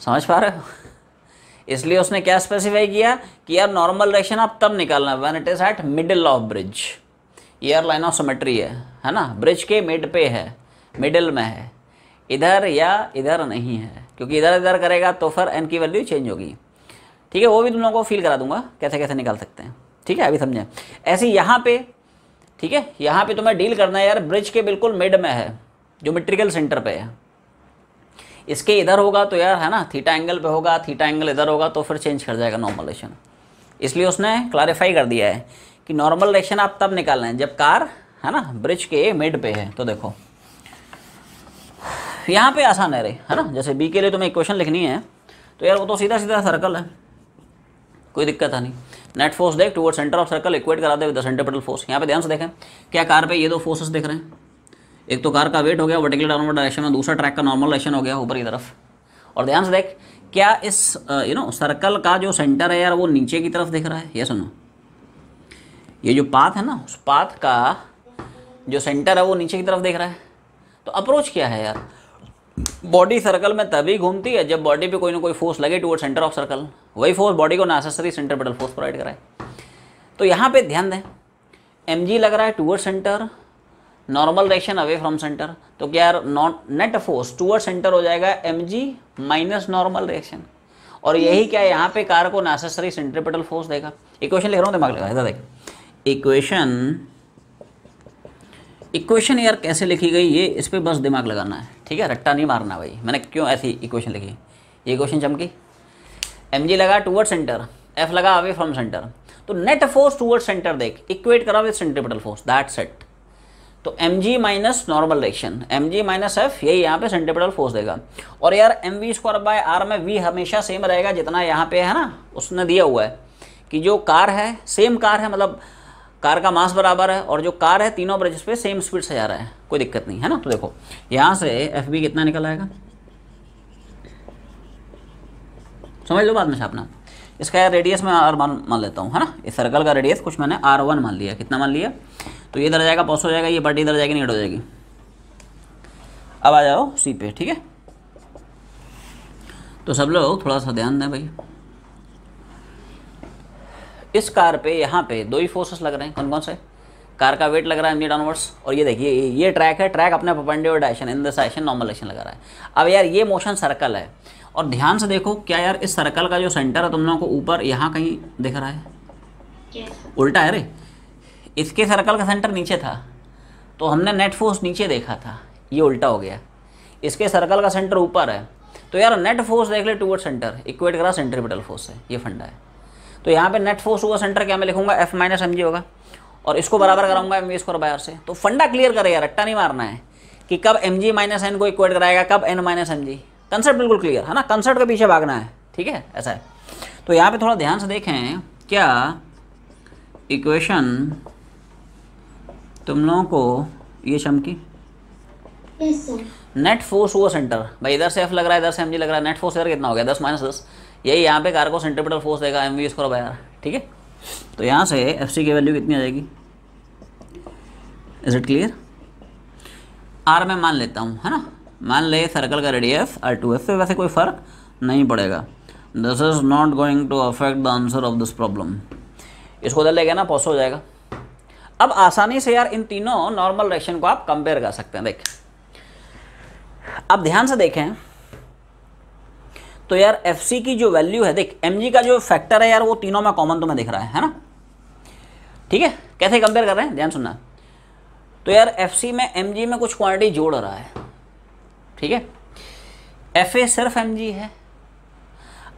समझ पा रहे हो इसलिए उसने क्या स्पेसिफाई किया कि यार नॉर्मल डायरेक्शन आप तब निकालना when it is at middle of bridge air line of symmetry है है ना ब्रिज के मिड पे है मिडिल में है इधर या इधर नहीं है क्योंकि इधर इधर करेगा तो फिर एन की वैल्यू चेंज होगी ठीक है वो भी तुम लोगों को फील करा दूंगा कैसे कैसे निकाल सकते हैं ठीक है अभी समझें ऐसे यहाँ पे ठीक है यहाँ पे तुम्हें डील करना है यार ब्रिज के बिल्कुल मिड में है मेट्रिकल सेंटर पे है इसके इधर होगा तो यार है ना थीटा एंगल पे होगा थीटा एंगल इधर होगा तो फिर चेंज कर जाएगा नॉर्मल नॉर्मलेशन इसलिए उसने क्लारीफाई कर दिया है कि नॉर्मल एक्शन आप तब निकाल हैं जब कार है ना ब्रिज के मिड पे है तो देखो यहाँ पे आसान है रे है ना जैसे बी के लिए तुम्हें इक्वेशन लिखनी है तो यार वो तो सीधा सीधा सर्कल है कोई दिक्कत है नहीं नेट फोर्स देख toward centre of circle equate करा दे विद द फोर्स यहाँ पे ध्यान से देखें क्या कार पे ये दो फोर्सेस दिख रहे हैं एक तो कार का वेट हो गया वर्टिकल डाउनवर्ड डायरेक्शन में दूसरा ट्रैक का नॉर्मल डायरेक्शन हो गया ऊपर की तरफ और ध्यान से देख क्या इस यू नो सर्कल का जो सेंटर है यार वो नीचे की तरफ दिख रहा है ये सुनो ये जो पाथ है ना उस पाथ का जो सेंटर है वो नीचे की तरफ देख रहा है तो अप्रोच क्या है यार बॉडी सर्कल में तभी घूमती है जब बॉडी पे कोई ना कोई फोर्स लगे टूवर्ड सेंटर ऑफ सर्कल वही फोर्स बॉडी को necessary centripetal force provide कराए तो यहाँ पे ध्यान दें एम लग रहा है toward centre normal direction away from centre तो क्या यार not net force toward centre हो जाएगा M G minus normal direction और यही क्या यहाँ पे कार को नेसेसरी सेंट्रिपिटल फोर्स देगा इक्वेशन लिख रहा हूँ दिमाग लगा इधर देख इक्वेशन इक्वेशन यार कैसे लिखी गई ये इस पर बस दिमाग लगाना है ठीक है रट्टा नहीं मारना भाई मैंने क्यों ऐसी इक्वेशन लिखी ये क्वेश्चन चमकी एम जी लगा टूवर्ड सेंटर एफ लगा अवे फ्रॉम सेंटर तो नेट फोर्स टूवर्ड सेंटर देख इक्वेट करा with centripetal force that set तो M G minus normal reaction M G minus F यही यहाँ पे सेंट्रीपिटल फोर्स देगा और यार M V square by R में वी हमेशा सेम रहेगा जितना यहाँ पे है ना उसने दिया हुआ है कि जो कार है सेम कार है मतलब कार का मास बराबर है और जो कार है तीनों ब्रजेस पे सेम स्पीड से जा रहा है कोई दिक्कत नहीं है ना तो देखो यहाँ से एफ बी कितना निकल आएगा समझ लो बाद में से अपना इसका रेडियस मैं आर मान मान लेता हूँ है ना इस सर्कल का रेडियस कुछ मैंने आर वन मान लिया कितना मान लिया तो ये इधर जाएगा पॉस हो जाएगा ये बटी इधर जाएगी नीट हो जाएगी अब आ जाओ सी पे ठीक है तो सब लोग थोड़ा सा ध्यान दें भाई इस कार पे यहाँ पे दो ही फोर्सेस लग रहे हैं कौन कौन से कार का वेट लग रहा है एमजी ऑनवर्ड्स और ये देखिए ये ट्रैक है ट्रैक अपने perpendicular direction in this normal action लगा रहा है अब यार ये मोशन सर्कल है और ध्यान से देखो क्या यार इस सर्कल का जो सेंटर है तुम लोगों को ऊपर यहाँ कहीं दिख रहा है yes. उल्टा है रे इसके सर्कल का सेंटर नीचे था तो हमने नेट फोर्स नीचे देखा था ये उल्टा हो गया इसके सर्कल का सेंटर ऊपर है तो यार नेट फोर्स देख ले टूवर्ड सेंटर इक्वेट करा सेंट्रीपिटल फोर्स है ये फंडा है तो यहाँ पे नेट फोर्स हुआ सेंटर क्या मैं लिखूंगा एफ माइनस एम जी होगा और इसको बराबर कराऊंगा एम स्क्वायर बाय आर से तो फंडा क्लियर करे यार रट्टा नहीं मारना है कि कब एम जी माइनस एन को इक्वेट कराएगा कब N minus M G concept बिल्कुल क्लियर है ना कंसेप्ट के पीछे भागना है ठीक है ऐसा है तो यहाँ पे थोड़ा ध्यान से देखें क्या इक्वेशन तुम लोगों को ये चमकी नेट फोर्स हुआ सेंटर भाई इधर से एफ लग रहा है इधर से एम जी लग रहा है नेट फोर्स इधर कितना हो गया दस माइनस दस यही यहाँ पे को सेंट्रीपिटल फोर्स देगा M V square by R ठीक है तो यहाँ से एफ सी की वैल्यू कितनी आ जाएगी इज इट क्लियर आर मैं मान लेता हूँ है ना मान ले सर्कल का रेडियस आर टू एफ से वैसे कोई फ़र्क नहीं पड़ेगा this is not going to affect the answer of this problem इसको उधर लेगा ना पॉस हो जाएगा अब आसानी से यार इन तीनों नॉर्मल रिएक्शन को आप कंपेयर कर सकते हैं देख अब ध्यान से देखें तो यार एफ की जो वैल्यू है देख एम का जो फैक्टर है यार वो तीनों में कॉमन तो मैं दिख रहा है है ना ठीक है कैसे कंपेयर कर रहे हैं ध्यान सुनना तो यार एफ में एम में कुछ क्वांटिटी जोड़ रहा है ठीक है एफ सिर्फ एम है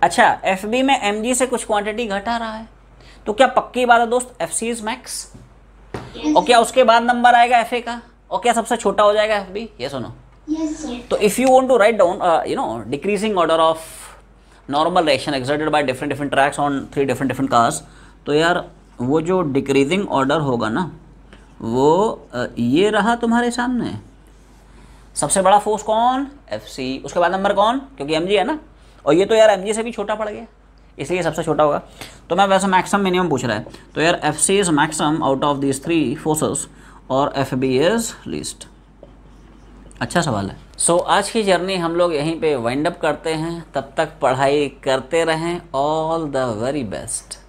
अच्छा एफ में एम से कुछ क्वांटिटी घटा रहा है तो क्या पक्की बात है दोस्त एफ सी इज मैक्स और क्या उसके बाद नंबर आएगा एफ का और क्या सबसे छोटा हो जाएगा एफ बी ये सुनो तो if you want to write down you know decreasing order of normal order exerted by different different tracks on three different different cars तो यार वो जो डिक्रीजिंग ऑर्डर होगा ना वो ये रहा तुम्हारे सामने सबसे बड़ा फोर्स कौन एफ सी उसके बाद नंबर कौन क्योंकि एम जी है ना और ये तो यार एम जी से भी छोटा पड़ गया इसलिए सबसे छोटा होगा तो मैं वैसे मैक्सिमम मिनिमम पूछ रहा है तो यार F C is maximum out of this three forces और एफ बी इज़ लिस्ट अच्छा सवाल है सो so, आज की जर्नी हम लोग यहीं पे वाइंड अप करते हैं तब तक पढ़ाई करते रहें ऑल द वेरी बेस्ट